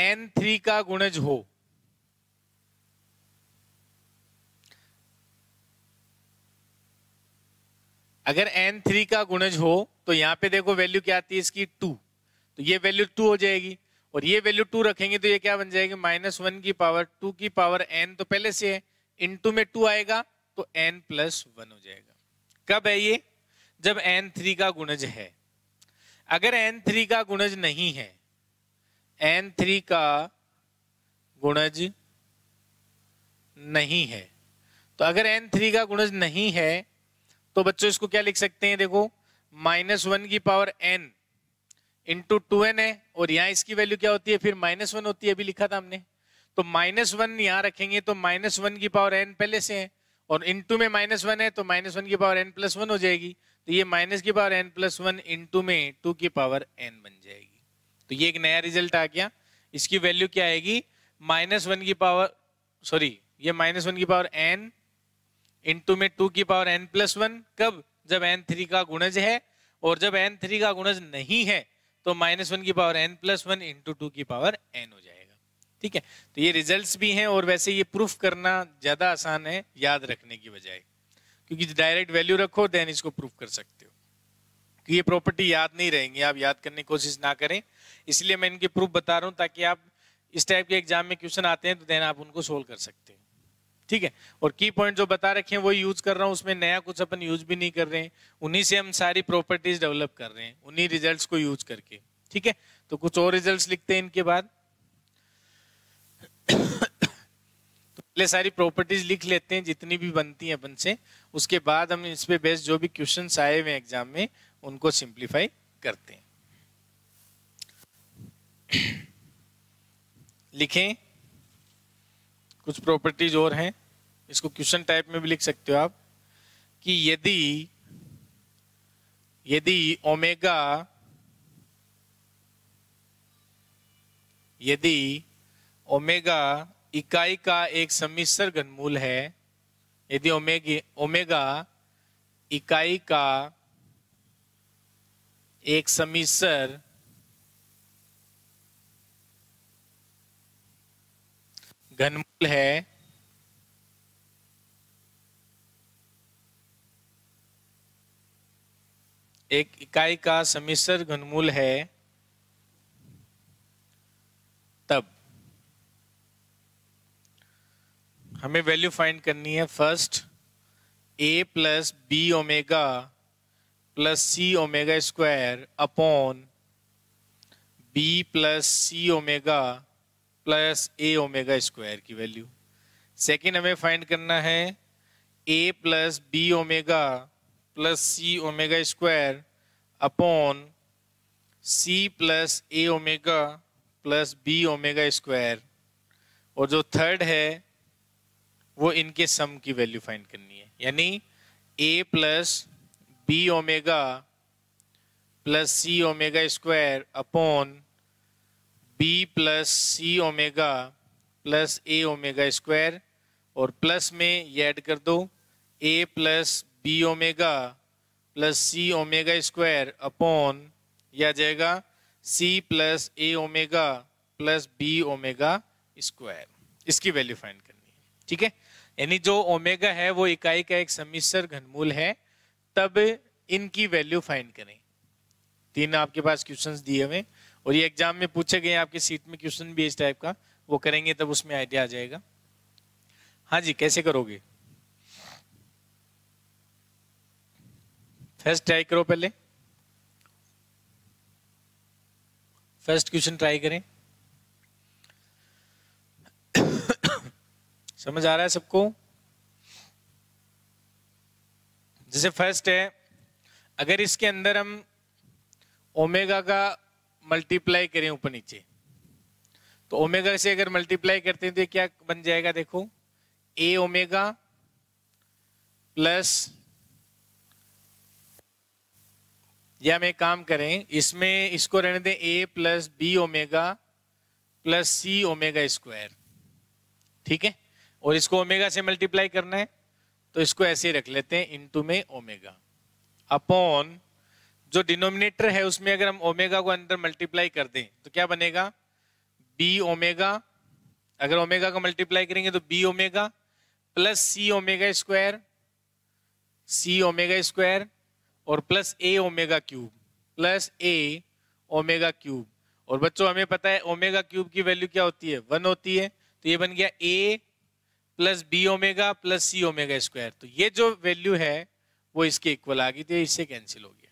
S1: एन थ्री का गुणज हो अगर एन थ्री का गुणज हो तो यहां पे देखो वैल्यू क्या आती है इसकी टू तो ये वैल्यू टू हो जाएगी और ये वैल्यू टू रखेंगे तो ये क्या बन जाएगी माइनस वन की पावर टू की पावर एन तो पहले से है इंटू में टू आएगा तो एन प्लस वन हो जाएगा कब है ये जब एन थ्री का गुणज है अगर एन थ्री का गुणज नहीं है एन थ्री का गुणज नहीं है तो अगर एन थ्री का गुणज नहीं है तो बच्चों इसको क्या लिख सकते हैं देखो माइनस वन की power n into two n है और यहाँ इसकी वैल्यू क्या होती है फिर माइनस वन होती है अभी लिखा था हमने तो माइनस वन यहाँ रखेंगे तो माइनस वन की पावर एन पहले से है और इंटू में माइनस वन है तो माइनस वन की पावर एन प्लस वन हो जाएगी तो ये माइनस की power n plus one two में टू की पावर एन बन जाएगी तो ये एक नया रिजल्ट आ गया इसकी वैल्यू क्या आएगी माइनस वन की पावर सॉरी ये माइनस वन की पावर एन इंटू में टू की पावर एन प्लस वन कब जब एन थ्री का गुणज है और जब एन थ्री का गुणज नहीं है तो माइनस वन की power n plus one into two की पावर एन हो जाएगा ठीक है तो ये रिजल्ट्स भी हैं और वैसे ये प्रूफ करना ज़्यादा आसान है याद रखने की बजाय क्योंकि डायरेक्ट वैल्यू रखो देन इसको प्रूफ कर सकते हो कि तो ये प्रॉपर्टी याद नहीं रहेंगी आप याद करने की कोशिश ना करें इसलिए मैं इनके प्रूफ बता रहा हूँ ताकि आप इस टाइप के एग्जाम में क्वेश्चन आते हैं तो देन आप उनको सोल्व कर सकते हैं ठीक है और की पॉइंट जो बता रखे हैं वो यूज कर रहा हूँ उसमें नया कुछ अपन यूज भी नहीं कर रहे हैं उन्हीं से हम सारी प्रॉपर्टीज डेवलप कर रहे हैं उन्हीं रिजल्ट्स को यूज करके ठीक है तो कुछ और रिजल्ट लिखते हैं इनके बाद तो पहले सारी प्रॉपर्टीज लिख लेते हैं जितनी भी बनती हैं अपन से उसके बाद हम इस पे बेस्ट जो भी क्वेश्चन आए हुए एग्जाम में उनको सिंप्लीफाई करते हैं लिखें कुछ प्रॉपर्टीज और हैं इसको क्वेश्चन टाइप में भी लिख सकते हो आप कि यदि यदि ओमेगा यदि ओमेगा इकाई का एक सम्मिश्र घनमूल है यदि ओमेगा ओमेगा इकाई का एक सम्मिश्र घनमूल है एक इकाई का समिश्र घनमूल है तब हमें वैल्यू फाइंड करनी है first a plus B omega plus c omega square upon b plus c omega plus a omega square की वैल्यू सेकेंड हमें फाइंड करना है a plus B omega plus c omega square upon c plus a omega plus B omega square और जो third है वो इनके सम की वैल्यू फाइंड करनी है यानी a plus B omega plus c omega square upon b plus c omega plus a omega square और प्लस में ये ऐड कर दो a plus B omega plus c omega square upon या जाएगा c plus a omega plus B omega square इसकी value find करनी है ठीक है यानी जो ओमेगा है वो इकाई का एक सम्मिश्र घनमूल है तब इनकी वैल्यू फाइंड करें तीन आपके पास क्वेश्चंस दिए हुए हैं और ये एग्जाम में पूछे गए आपके सीट में क्वेश्चन भी इस टाइप का वो करेंगे तब उसमें आइडिया आ जाएगा हाँ जी कैसे करोगे फर्स्ट ट्राई करो पहले फर्स्ट क्वेश्चन ट्राई करें समझ आ रहा है सबको जैसे फर्स्ट है अगर इसके अंदर हम ओमेगा का मल्टीप्लाई करें ऊपर नीचे तो ओमेगा से अगर मल्टीप्लाई करते हैं तो क्या बन जाएगा देखो ए ओमेगा प्लस या मैं काम करें इसमें इसको रहने दें a plus B omega plus c omega square ठीक है और इसको ओमेगा से मल्टीप्लाई करना है तो इसको ऐसे ही रख लेते हैं इनटू में ओमेगा अपॉन जो डिनोमिनेटर है उसमें अगर हम ओमेगा को अंदर मल्टीप्लाई कर दें तो क्या बनेगा बी ओमेगा अगर ओमेगा को मल्टीप्लाई करेंगे तो b omega plus c omega square c omega square और plus a omega cube plus a omega cube और बच्चों हमें पता है ओमेगा क्यूब की वैल्यू क्या होती है वन होती है तो ये बन गया a plus B omega plus c omega square तो ये जो वैल्यू है वो इसके इक्वल आ गई थी तो इससे कैंसिल हो गया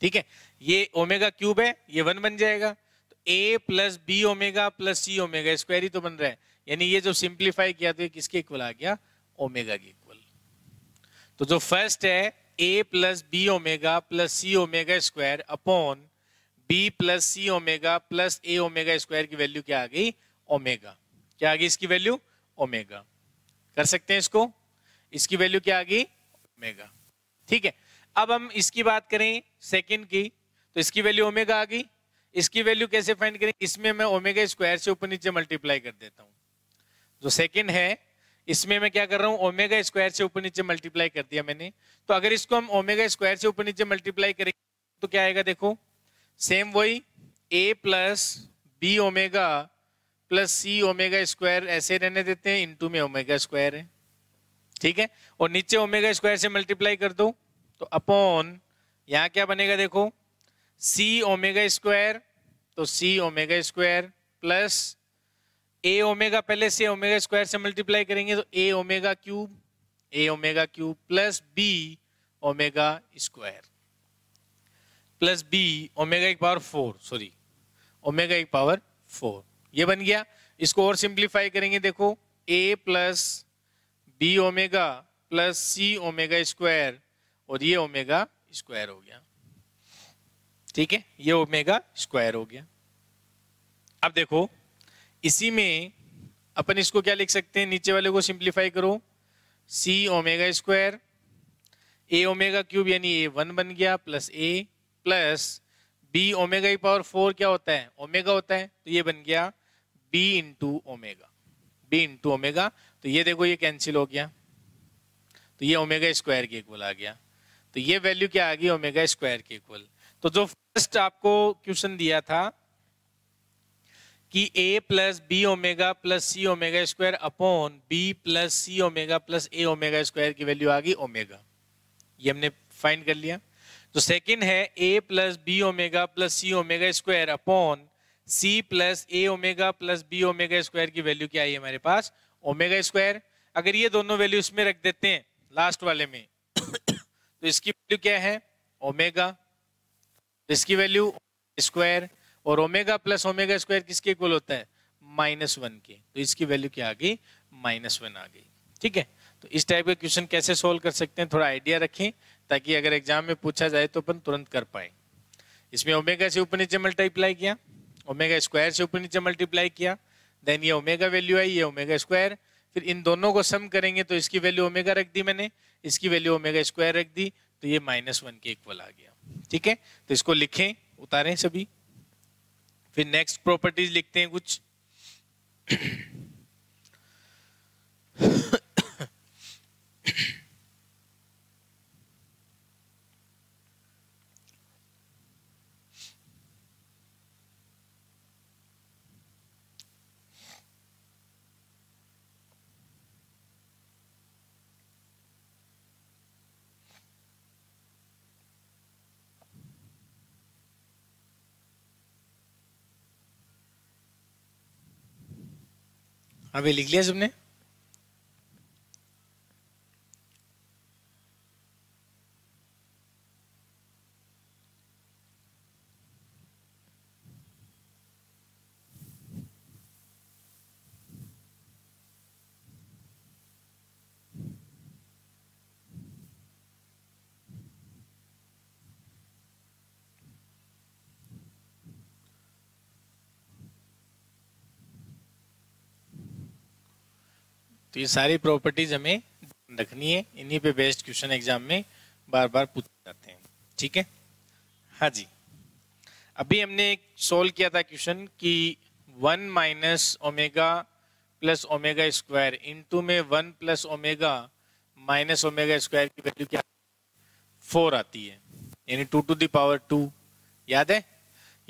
S1: ठीक है ये ओमेगा क्यूब है ये वन बन जाएगा तो a plus B omega plus c omega square ही तो बन रहा है यानी ये जो सिंप्लीफाई किया तो ये किसके इक्वल आ गया ओमेगा के इक्वल तो जो फर्स्ट है a plus B omega plus c omega square upon b plus c omega plus a omega square की वैल्यू क्या आ गई ओमेगा क्या आ गई इसकी वैल्यू ओमेगा कर सकते हैं इसको इसकी वैल्यू क्या आ गई ओमेगा ठीक है अब हम इसकी बात करें सेकेंड की तो इसकी वैल्यू ओमेगा आ गई इसकी वैल्यू कैसे फाइंड करें इसमें मैं ओमेगा स्क्वायर से ऊपर नीचे मल्टीप्लाई कर देता हूँ जो सेकेंड है इसमें मैं क्या कर रहा हूँ ओमेगा स्क्वायर से ऊपर नीचे मल्टीप्लाई कर दिया मैंने तो अगर इसको हम ओमेगा स्क्वायर से ऊपर नीचे मल्टीप्लाई करेंगे तो क्या आएगा देखो सेम वही a plus B omega plus c omega square ऐसे रहने देते हैं इंटू में ओमेगा स्क्वायर है ठीक है और नीचे ओमेगा स्क्वायर से मल्टीप्लाई कर दो तो अपॉन यहाँ क्या बनेगा देखो सी ओमेगा स्क्वायर तो c omega square plus a omega पहले से ओमेगा स्क्वायर से मल्टीप्लाई करेंगे तो a omega cube a omega cube plus B omega square plus B omega एक पावर फोर सॉरी ओमेगा एक पावर फोर ये बन गया इसको और सिंप्लीफाई करेंगे देखो a plus B omega plus c omega square और ये ओमेगा स्क्वायर हो गया ठीक है ये ओमेगा स्क्वायर हो गया अब देखो इसी में अपन इसको क्या लिख सकते हैं नीचे वाले को सिंप्लीफाई करो c omega square a omega cube यानी ए वन बन गया plus a plus B omega की पावर फोर क्या होता है ओमेगा होता है तो ये बन गया b into omega b into omega तो ये देखो ये कैंसिल हो गया तो ये ओमेगा स्क्वायर के इक्वल आ गया तो ये वैल्यू क्या आ गई ओमेगा स्क्वायर के इक्वल तो जो फर्स्ट आपको क्वेश्चन दिया था कि a plus B omega plus c omega square upon b plus c omega plus a omega square की वैल्यू आ गई ओमेगा ये हमने फाइंड कर लिया तो सेकंड है a plus B omega plus c omega square upon c plus a omega plus B omega square की वैल्यू क्या आई हमारे पास ओमेगा स्क्वायर अगर ये दोनों वैल्यू इसमें रख देते हैं लास्ट वाले में तो इसकी वैल्यू क्या है ओमेगा तो इसकी वैल्यू स्क्वायर और ओमेगा प्लस ओमेगा स्क्वायर किसके इक्वल होता है माइनस वन के तो इसकी वैल्यू क्या आ गई माइनस वन आ गई ठीक है तो इस टाइप के क्वेश्चन कैसे सोल्व कर सकते हैं थोड़ा आइडिया रखें ताकि अगर एग्जाम में पूछा जाए तो अपन तुरंत कर पाए इसमें ओमेगा से ऊपर नीचे मल्टीप्लाई किया ओमेगा स्क्वायर से ऊपर नीचे मल्टीप्लाई किया देन ये ओमेगा वैल्यू आई ये ओमेगा स्क्वायर फिर इन दोनों को सम करेंगे तो इसकी वैल्यू ओमेगा रख दी मैंने इसकी वैल्यू ओमेगा स्क्वायर रख दी तो ये माइनस वन के इक्वल आ गया ठीक है तो इसको लिखें उतारें सभी फिर नेक्स्ट प्रॉपर्टीज लिखते हैं कुछ अभी लिख लिया सबने तो ये सारी प्रॉपर्टीज हमें रखनी है इन्हीं पे बेस्ट क्वेश्चन एग्जाम में बार बार पूछे जाते हैं ठीक है हाँ जी अभी हमने सोल्व किया था क्वेश्चन कि one minus omega plus omega square into में one plus omega minus omega square की वैल्यू क्या फोर आती है यानी टू टू दावर टू याद है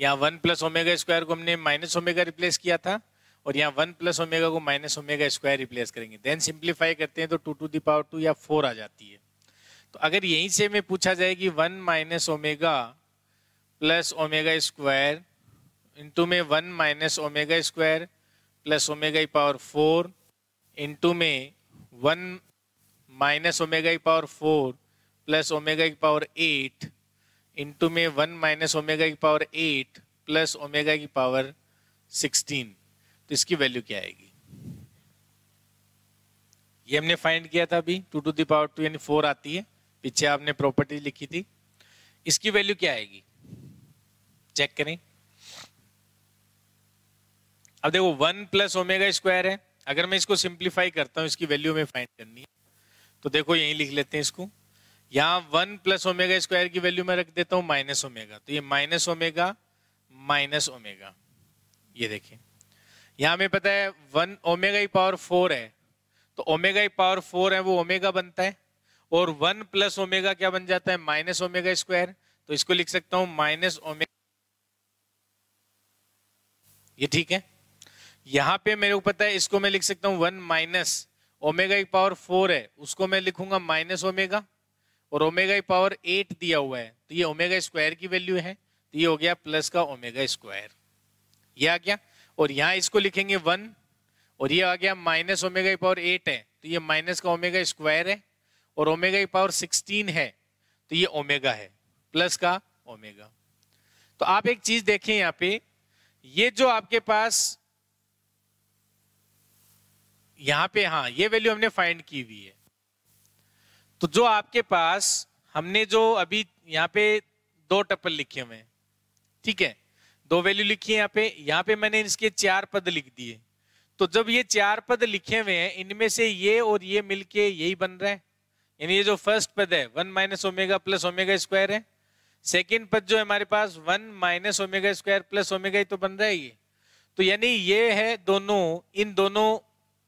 S1: यहाँ वन प्लस ओमेगा स्क्वायर को हमने माइनस ओमेगा रिप्लेस किया था और यहाँ वन प्लस ओमेगा को माइनस ओमेगा स्क्वायर रिप्लेस करेंगे देन सिंप्लीफाई करते हैं तो टू टू दावर टू या फोर आ जाती है तो अगर यहीं से हमें पूछा जाए कि one minus omega plus omega square into में one minus omega square plus omega power four into में वन माइनस ओमेगा की पावर फोर प्लस ओमेगा की पावर एट इंटू में वन माइनस ओमेगा की पावर एट प्लस ओमेगा की power sixteen तो इसकी value क्या आएगी ये हमने फाइंड किया था अभी टू टू दावर टू यानी फोर आती है पीछे आपने प्रॉपर्टी लिखी थी इसकी वैल्यू क्या आएगी चेक करें अब देखो वन प्लस ओमेगा स्क्वायर है अगर मैं इसको सिंप्लीफाई करता हूं इसकी वैल्यू में फाइंड करनी है तो देखो यही लिख लेते हैं इसको यहां वन प्लस ओमेगा स्क्वायर की वैल्यू में रख देता हूँ माइनस ओमेगा तो ये माइनस ओमेगा माइनस ओमेगा ये देखें यहाँ में पता है वन ओमेगा ई पावर फोर है तो ओमेगा ई पावर फोर है वो ओमेगा बनता है और वन प्लस ओमेगा क्या बन जाता है माइनस ओमेगा स्क्वायर तो इसको लिख सकता हूं माइनस ओमेगा ये ठीक है यहां पे मेरे को पता है इसको मैं लिख सकता हूं वन माइनस ओमेगा की पावर फोर है उसको मैं लिखूंगा माइनस ओमेगा और ओमेगा की पावर एट दिया हुआ है तो ये ओमेगा स्क्वायर की वैल्यू है तो ये हो गया प्लस का ओमेगा स्क्वायर यह आ गया और यहां इसको लिखेंगे वन और ये आ गया माइनस ओमेगा की पावर एट है तो ये माइनस का ओमेगा स्क्वायर है और ओमेगा की पावर सिक्सटीन है तो ये ओमेगा है प्लस का ओमेगा तो आप एक चीज देखें यहां पे ये जो आपके पास यहां पे हाँ ये वैल्यू हमने फाइंड की हुई है तो जो आपके पास हमने जो अभी यहाँ पे दो टप्पल लिखे हुए हैं ठीक है दो वैल्यू लिखी है यहाँ पे यहाँ पे मैंने इसके चार पद लिख दिए तो जब ये चार पद लिखे हुए हैं इनमें से ये और ये मिलके यही बन रहा है यानी ये जो फर्स्ट पद है one minus omega plus omega square है सेकेंड पद जो है हमारे पास one minus omega square plus omega ही तो बन रहा है ये तो यानी ये है दोनों इन दोनों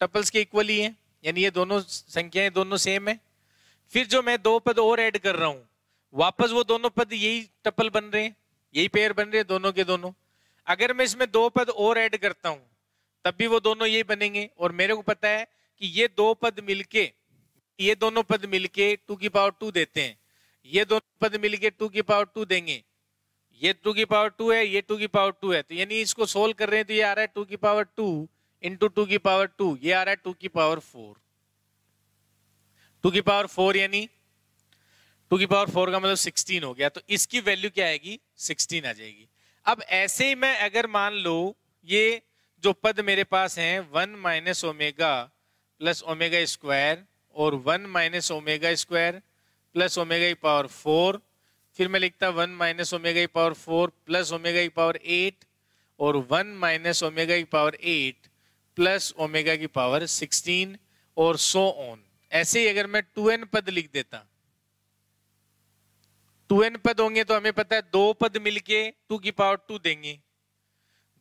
S1: टपल्स के इक्वल ही है यानी ये दोनों संख्याएं दोनों सेम है फिर जो मैं दो पद और एड कर रहा हूँ वापस वो दोनों पद यही टपल बन रहे हैं यही पेयर बन रहे दोनों के दोनों अगर मैं इसमें दो पद और ऐड करता हूं तब भी वो दोनों यही बनेंगे और मेरे को पता है कि ये दो पद मिलके ये दोनों पद मिलके टू की पावर टू देते हैं ये दोनों पद मिलके टू की पावर टू देंगे ये टू की पावर टू है ये टू की पावर टू है तो यानी इसको सोल्व कर रहे हैं तो ये आ रहा है टू की पावर टू इंटू टू की पावर टू ये आ रहा है टू की पावर फोर टू की पावर फोर यानी टू की पावर फोर का मतलब सिक्सटीन हो गया तो इसकी वैल्यू क्या आएगी सिक्सटीन आ जाएगी अब ऐसे ही मैं अगर मान लो ये जो पद मेरे पास हैं one minus omega plus omega square और one minus omega square plus omega की पावर फोर फिर मैं लिखता वन माइनस ओमेगा की पावर फोर प्लस ओमेगा की पावर एट और वन माइनस ओमेगा की पावर एट प्लस ओमेगा की पावर सिक्सटीन और सो ऑन ऐसे ही अगर मैं टू एन पद लिख देता टू एन पद होंगे तो हमें पता है दो पद मिलके टू की पावर टू देंगे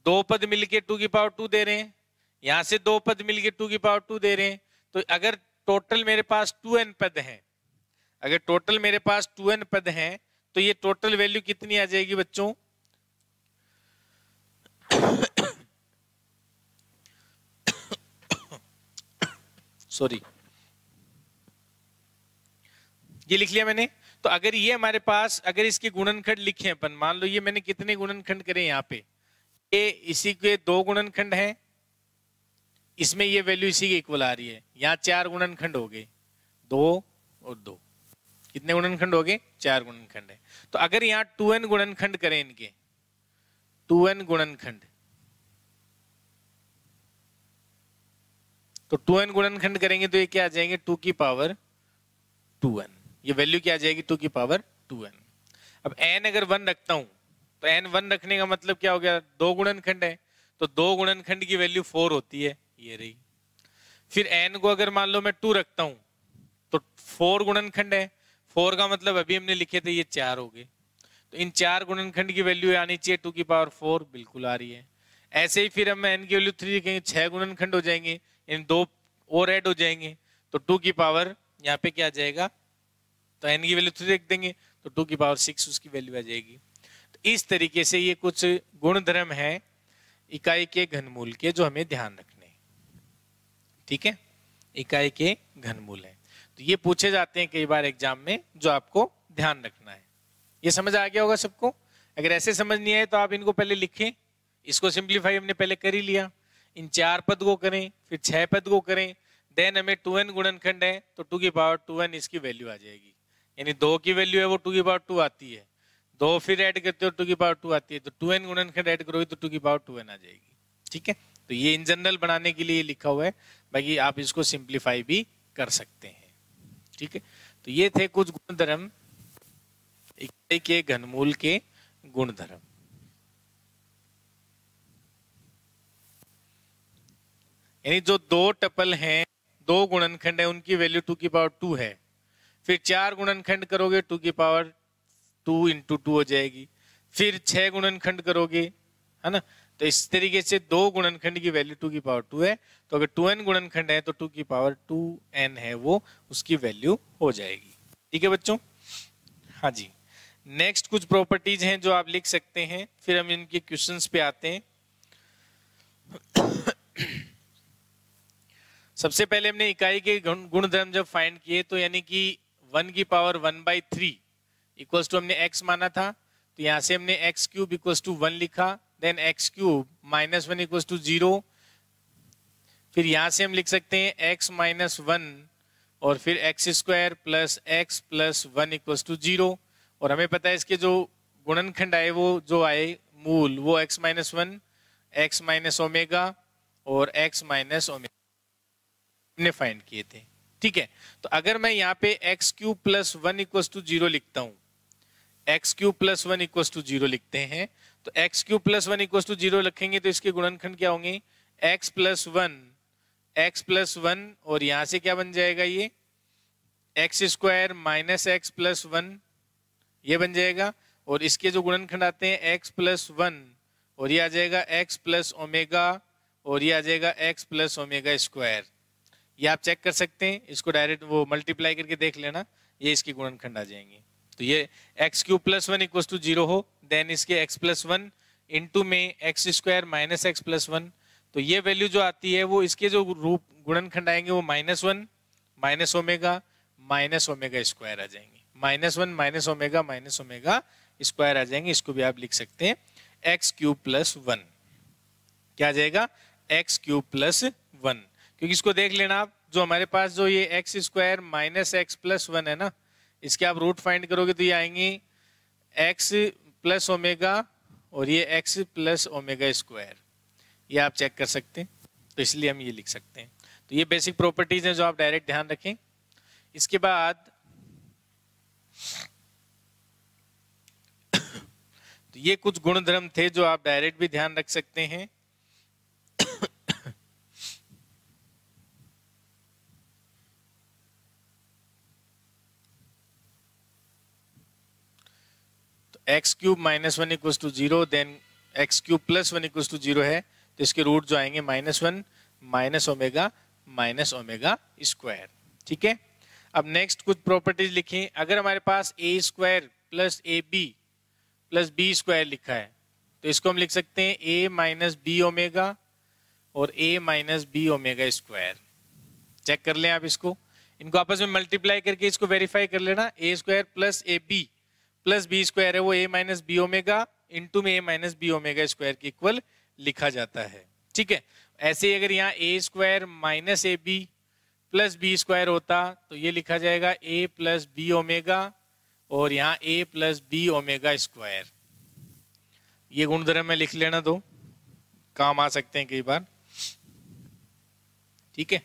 S1: दो पद मिलके टू की पावर टू दे रहे हैं यहां से दो पद मिलके टू की पावर टू दे रहे हैं तो अगर टोटल मेरे पास टू एन पद हैं अगर टोटल मेरे पास टू एन पद हैं तो ये टोटल वैल्यू कितनी आ जाएगी बच्चों सॉरी ये लिख लिया मैंने तो अगर ये हमारे पास अगर इसके गुणनखंड लिखे अपन मान लो ये मैंने कितने गुणनखंड करे यहाँ पे ये इसी के दो गुणनखंड हैं इसमें ये वैल्यू इसी के इक्वल आ रही है यहाँ चार गुणनखंड हो गए दो और दो कितने गुणनखंड हो गए चार गुणनखंड है तो अगर यहाँ टू एन गुणनखंड करें इनके टू एन गुणनखंड तो टू एन गुणनखंड करेंगे तो ये क्या आ जाएंगे टू की पावर टू एन ये वैल्यू क्या आ जाएगी टू की पावर टू एन अब एन अगर वन रखता हूं तो एन वन रखने का मतलब क्या हो गया दो गुणनखंड है तो दो खंड की वैल्यू फोर होती है ये रही फिर एन को अगर मान लो मैं टू रखता हूं तो फोर खंड है फोर का मतलब अभी हमने लिखे थे ये चार हो गए तो इन चार गुणनखंड की वैल्यू आनी चाहिए टू की पावर फोर बिल्कुल आ रही है ऐसे ही फिर हम एन की वैल्यू थ्री लिखेंगे छह गुणनखंड हो जाएंगे इन दो और ऐड हो जाएंगे तो टू की पावर यहाँ पे क्या आ जाएगा तो एन की वैल्यू थ्री रख देंगे तो टू की पावर सिक्स उसकी वैल्यू आ जाएगी तो इस तरीके से ये कुछ गुणधर्म है इकाई के घनमूल के जो हमें ध्यान रखने ठीक है इकाई के घनमूल है तो ये पूछे जाते हैं कई बार एग्जाम में जो आपको ध्यान रखना है ये समझ आ गया होगा सबको अगर ऐसे समझ नहीं आए तो आप इनको पहले लिखें इसको सिंप्लीफाई हमने पहले कर ही लिया इन चार पद को करें फिर छह पद को करें देन हमें टू एन गुणनखंड है तो टू की पावर टू एन इसकी वैल्यू आ जाएगी यानी दो की वैल्यू है वो टू की पावर टू आती है दो फिर ऐड करते हो टू की पावर टू आती है तो टू एन गुणनखंड ऐड करोगे तो टू की पावर टू एन आ जाएगी ठीक है तो ये इन जनरल बनाने के लिए लिखा हुआ है बाकी आप इसको सिंप्लीफाई भी कर सकते हैं ठीक है तो ये थे कुछ गुणधर्म इकाई के घनमूल के गुणधर्म यानी जो दो टपल हैं दो गुणनखंड है उनकी वैल्यू टू की पावर टू है फिर चार गुणनखंड करोगे टू की पावर टू इंटू टू हो जाएगी फिर छह गुणनखंड करोगे है ना तो इस तरीके से दो गुणनखंड की वैल्यू टू की पावर टू है तो अगर टू एन गुणनखंड है तो टू की पावर टू एन है वो उसकी वैल्यू हो जाएगी ठीक है बच्चों हाँ जी नेक्स्ट कुछ प्रॉपर्टीज हैं जो आप लिख सकते हैं फिर हम इनके क्वेश्चंस पे आते हैं सबसे पहले हमने इकाई के गुणधर्म जब फाइंड किए तो यानी कि वन की power one by three equals to हमने एक्स माना था तो यहाँ से हमने X cube equal to one लिखा then X cube minus one equal to zero फिर यहाँ से हम लिख सकते हैं एक्स माइनस वन और फिर X square plus x plus one equal to zero और हमें पता है इसके जो गुणनखंड आए वो जो आए मूल वो X minus one X minus omega और एक्स माइनस ओमेगा ने फाइंड किए थे ठीक है तो अगर मैं यहाँ पे X cube plus one equal to zero लिखता हूँ X cube plus one equal to zero लिखते हैं तो X cube plus one equal to zero लिखेंगे तो इसके गुणनखंड क्या होंगे X plus one X plus one और यहाँ से क्या बन जाएगा ये X square minus X plus one ये बन जाएगा और इसके जो गुणनखंड आते हैं एक्स प्लस वन और ये आ जाएगा एक्स प्लस ओमेगा और ये आ जाएगा एक्स प्लस ओमेगा स्क्वायर ये आप चेक कर सकते हैं इसको डायरेक्ट वो मल्टीप्लाई करके देख लेना ये इसकी गुणनखंड आ जाएंगे तो ये X cube plus one equal to zero हो देन इसके एक्स प्लस वन इंटू में x square minus X plus one तो ये वैल्यू जो आती है वो इसके जो रूप गुणनखंड आएंगे वो minus one minus omega minus omega square आ जाएंगे minus one minus omega minus omega square आ जाएंगे इसको भी आप लिख सकते हैं एक्स क्यूब प्लस वन क्या आ जाएगा एक्स क्यूब प्लस वन क्योंकि इसको देख लेना आप जो हमारे पास जो ये X square minus X plus one है ना इसके आप रूट फाइंड करोगे तो ये आएंगी एक्स प्लस ओमेगा और ये एक्स प्लस ओमेगा स्क्वायर ये आप चेक कर सकते हैं तो इसलिए हम ये लिख सकते हैं तो ये बेसिक प्रॉपर्टीज हैं जो आप डायरेक्ट ध्यान रखें इसके बाद तो ये कुछ गुणधर्म थे जो आप डायरेक्ट भी ध्यान रख सकते हैं x cube minus one equal to zero then X cube plus one equal to zero है तो इसके रूट जो आएंगे minus one minus omega minus omega square ठीक है अब नेक्स्ट कुछ प्रॉपर्टीज लिखें अगर हमारे पास ए square plus A B plus B square लिखा है तो इसको हम लिख सकते हैं ए माइनस बी ओमेगा और A minus B omega square check कर लें आप इसको इनको आपस में मल्टीप्लाई करके इसको वेरीफाई कर लेना A square plus A B plus B square है वो A minus B omega into में ए माइनस बी ओमेगा स्क्वायर के इक्वल लिखा जाता है ठीक है ऐसे ही अगर यहाँ A square minus A B plus B square होता तो ये लिखा जाएगा ए प्लस बी ओमेगा और यहाँ A plus B omega square ये गुणधर्म में लिख लेना दो काम आ सकते हैं कई बार ठीक है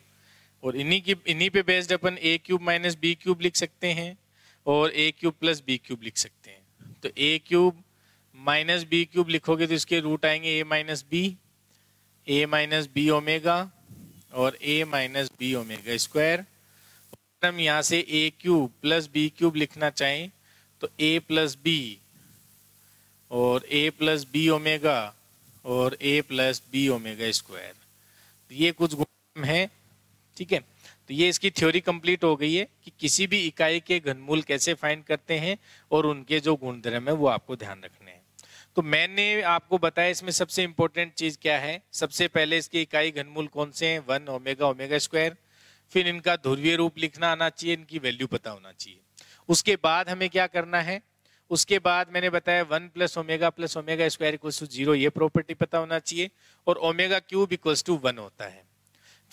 S1: और इन्हीं की इन्हीं पे बेस्ड अपन A cube minus B cube लिख सकते हैं और A cube plus B cube लिख सकते हैं तो A cube minus B cube लिखोगे तो इसके रूट आएंगे A minus B A minus B omega और A minus B omega square हम यहाँ से A cube plus B cube लिखना चाहें तो ए प्लस बी और ए प्लस बी ओमेगा और A plus B omega square ये कुछ गुण हैं ठीक है तो ये इसकी थ्योरी कंप्लीट हो गई है कि किसी भी इकाई के घनमूल कैसे फाइंड करते हैं और उनके जो गुणधर्म है वो आपको ध्यान रखने हैं तो मैंने आपको बताया इसमें सबसे इंपॉर्टेंट चीज क्या है सबसे पहले इसके इकाई घनमूल कौन से हैं वन ओमेगा ओमेगा स्क्वायर फिर इनका ध्रुवीय रूप लिखना आना चाहिए इनकी वैल्यू पता होना चाहिए उसके बाद हमें क्या करना है उसके बाद मैंने बताया one plus omega plus omega square equal to zero ये प्रॉपर्टी पता होना चाहिए और omega cube equals to one होता है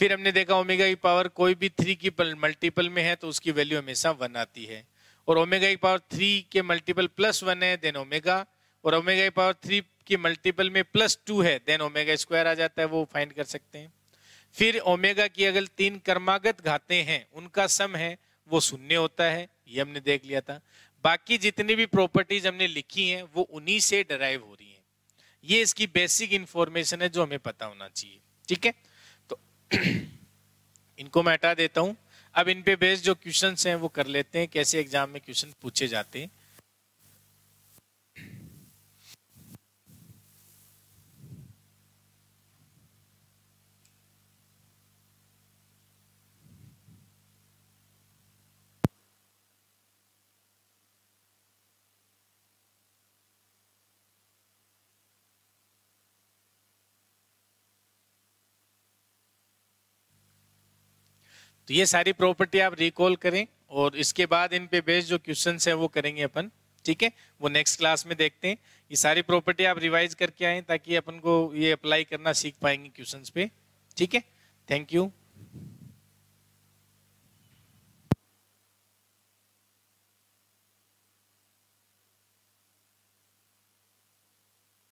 S1: फिर हमने देखा ओमेगा की पावर कोई भी थ्री की मल्टीपल में है तो उसकी वैल्यू हमेशा वन आती है और ओमेगा e e की पावर थ्री के मल्टीपल प्लस वन है देन ओमेगा और ओमेगा की पावर थ्री की मल्टीपल में प्लस टू है देन ओमेगा स्क्वायर आ जाता है वो फाइंड कर सकते हैं फिर ओमेगा की अगर तीन कर्मागत घाते हैं उनका सम है वो शून्य होता है ये हमने देख लिया था बाकी जितनी भी प्रॉपर्टीज हमने लिखी हैं वो उन्हीं से डराइव हो रही हैं ये इसकी बेसिक इंफॉर्मेशन है जो हमें पता होना चाहिए ठीक है इनको मैं हटा देता हूँ अब इन पे बेस्ड जो क्वेश्चन हैं वो कर लेते हैं कैसे एग्जाम में क्वेश्चन पूछे जाते हैं तो ये सारी प्रॉपर्टी आप रिकॉल करें और इसके बाद इन पे बेस्ड जो क्वेश्चन है वो करेंगे अपन ठीक है वो नेक्स्ट क्लास में देखते हैं ये सारी प्रॉपर्टी आप रिवाइज करके आए ताकि अपन को ये अप्लाई करना सीख पाएंगे क्वेश्चन पे ठीक है थैंक यू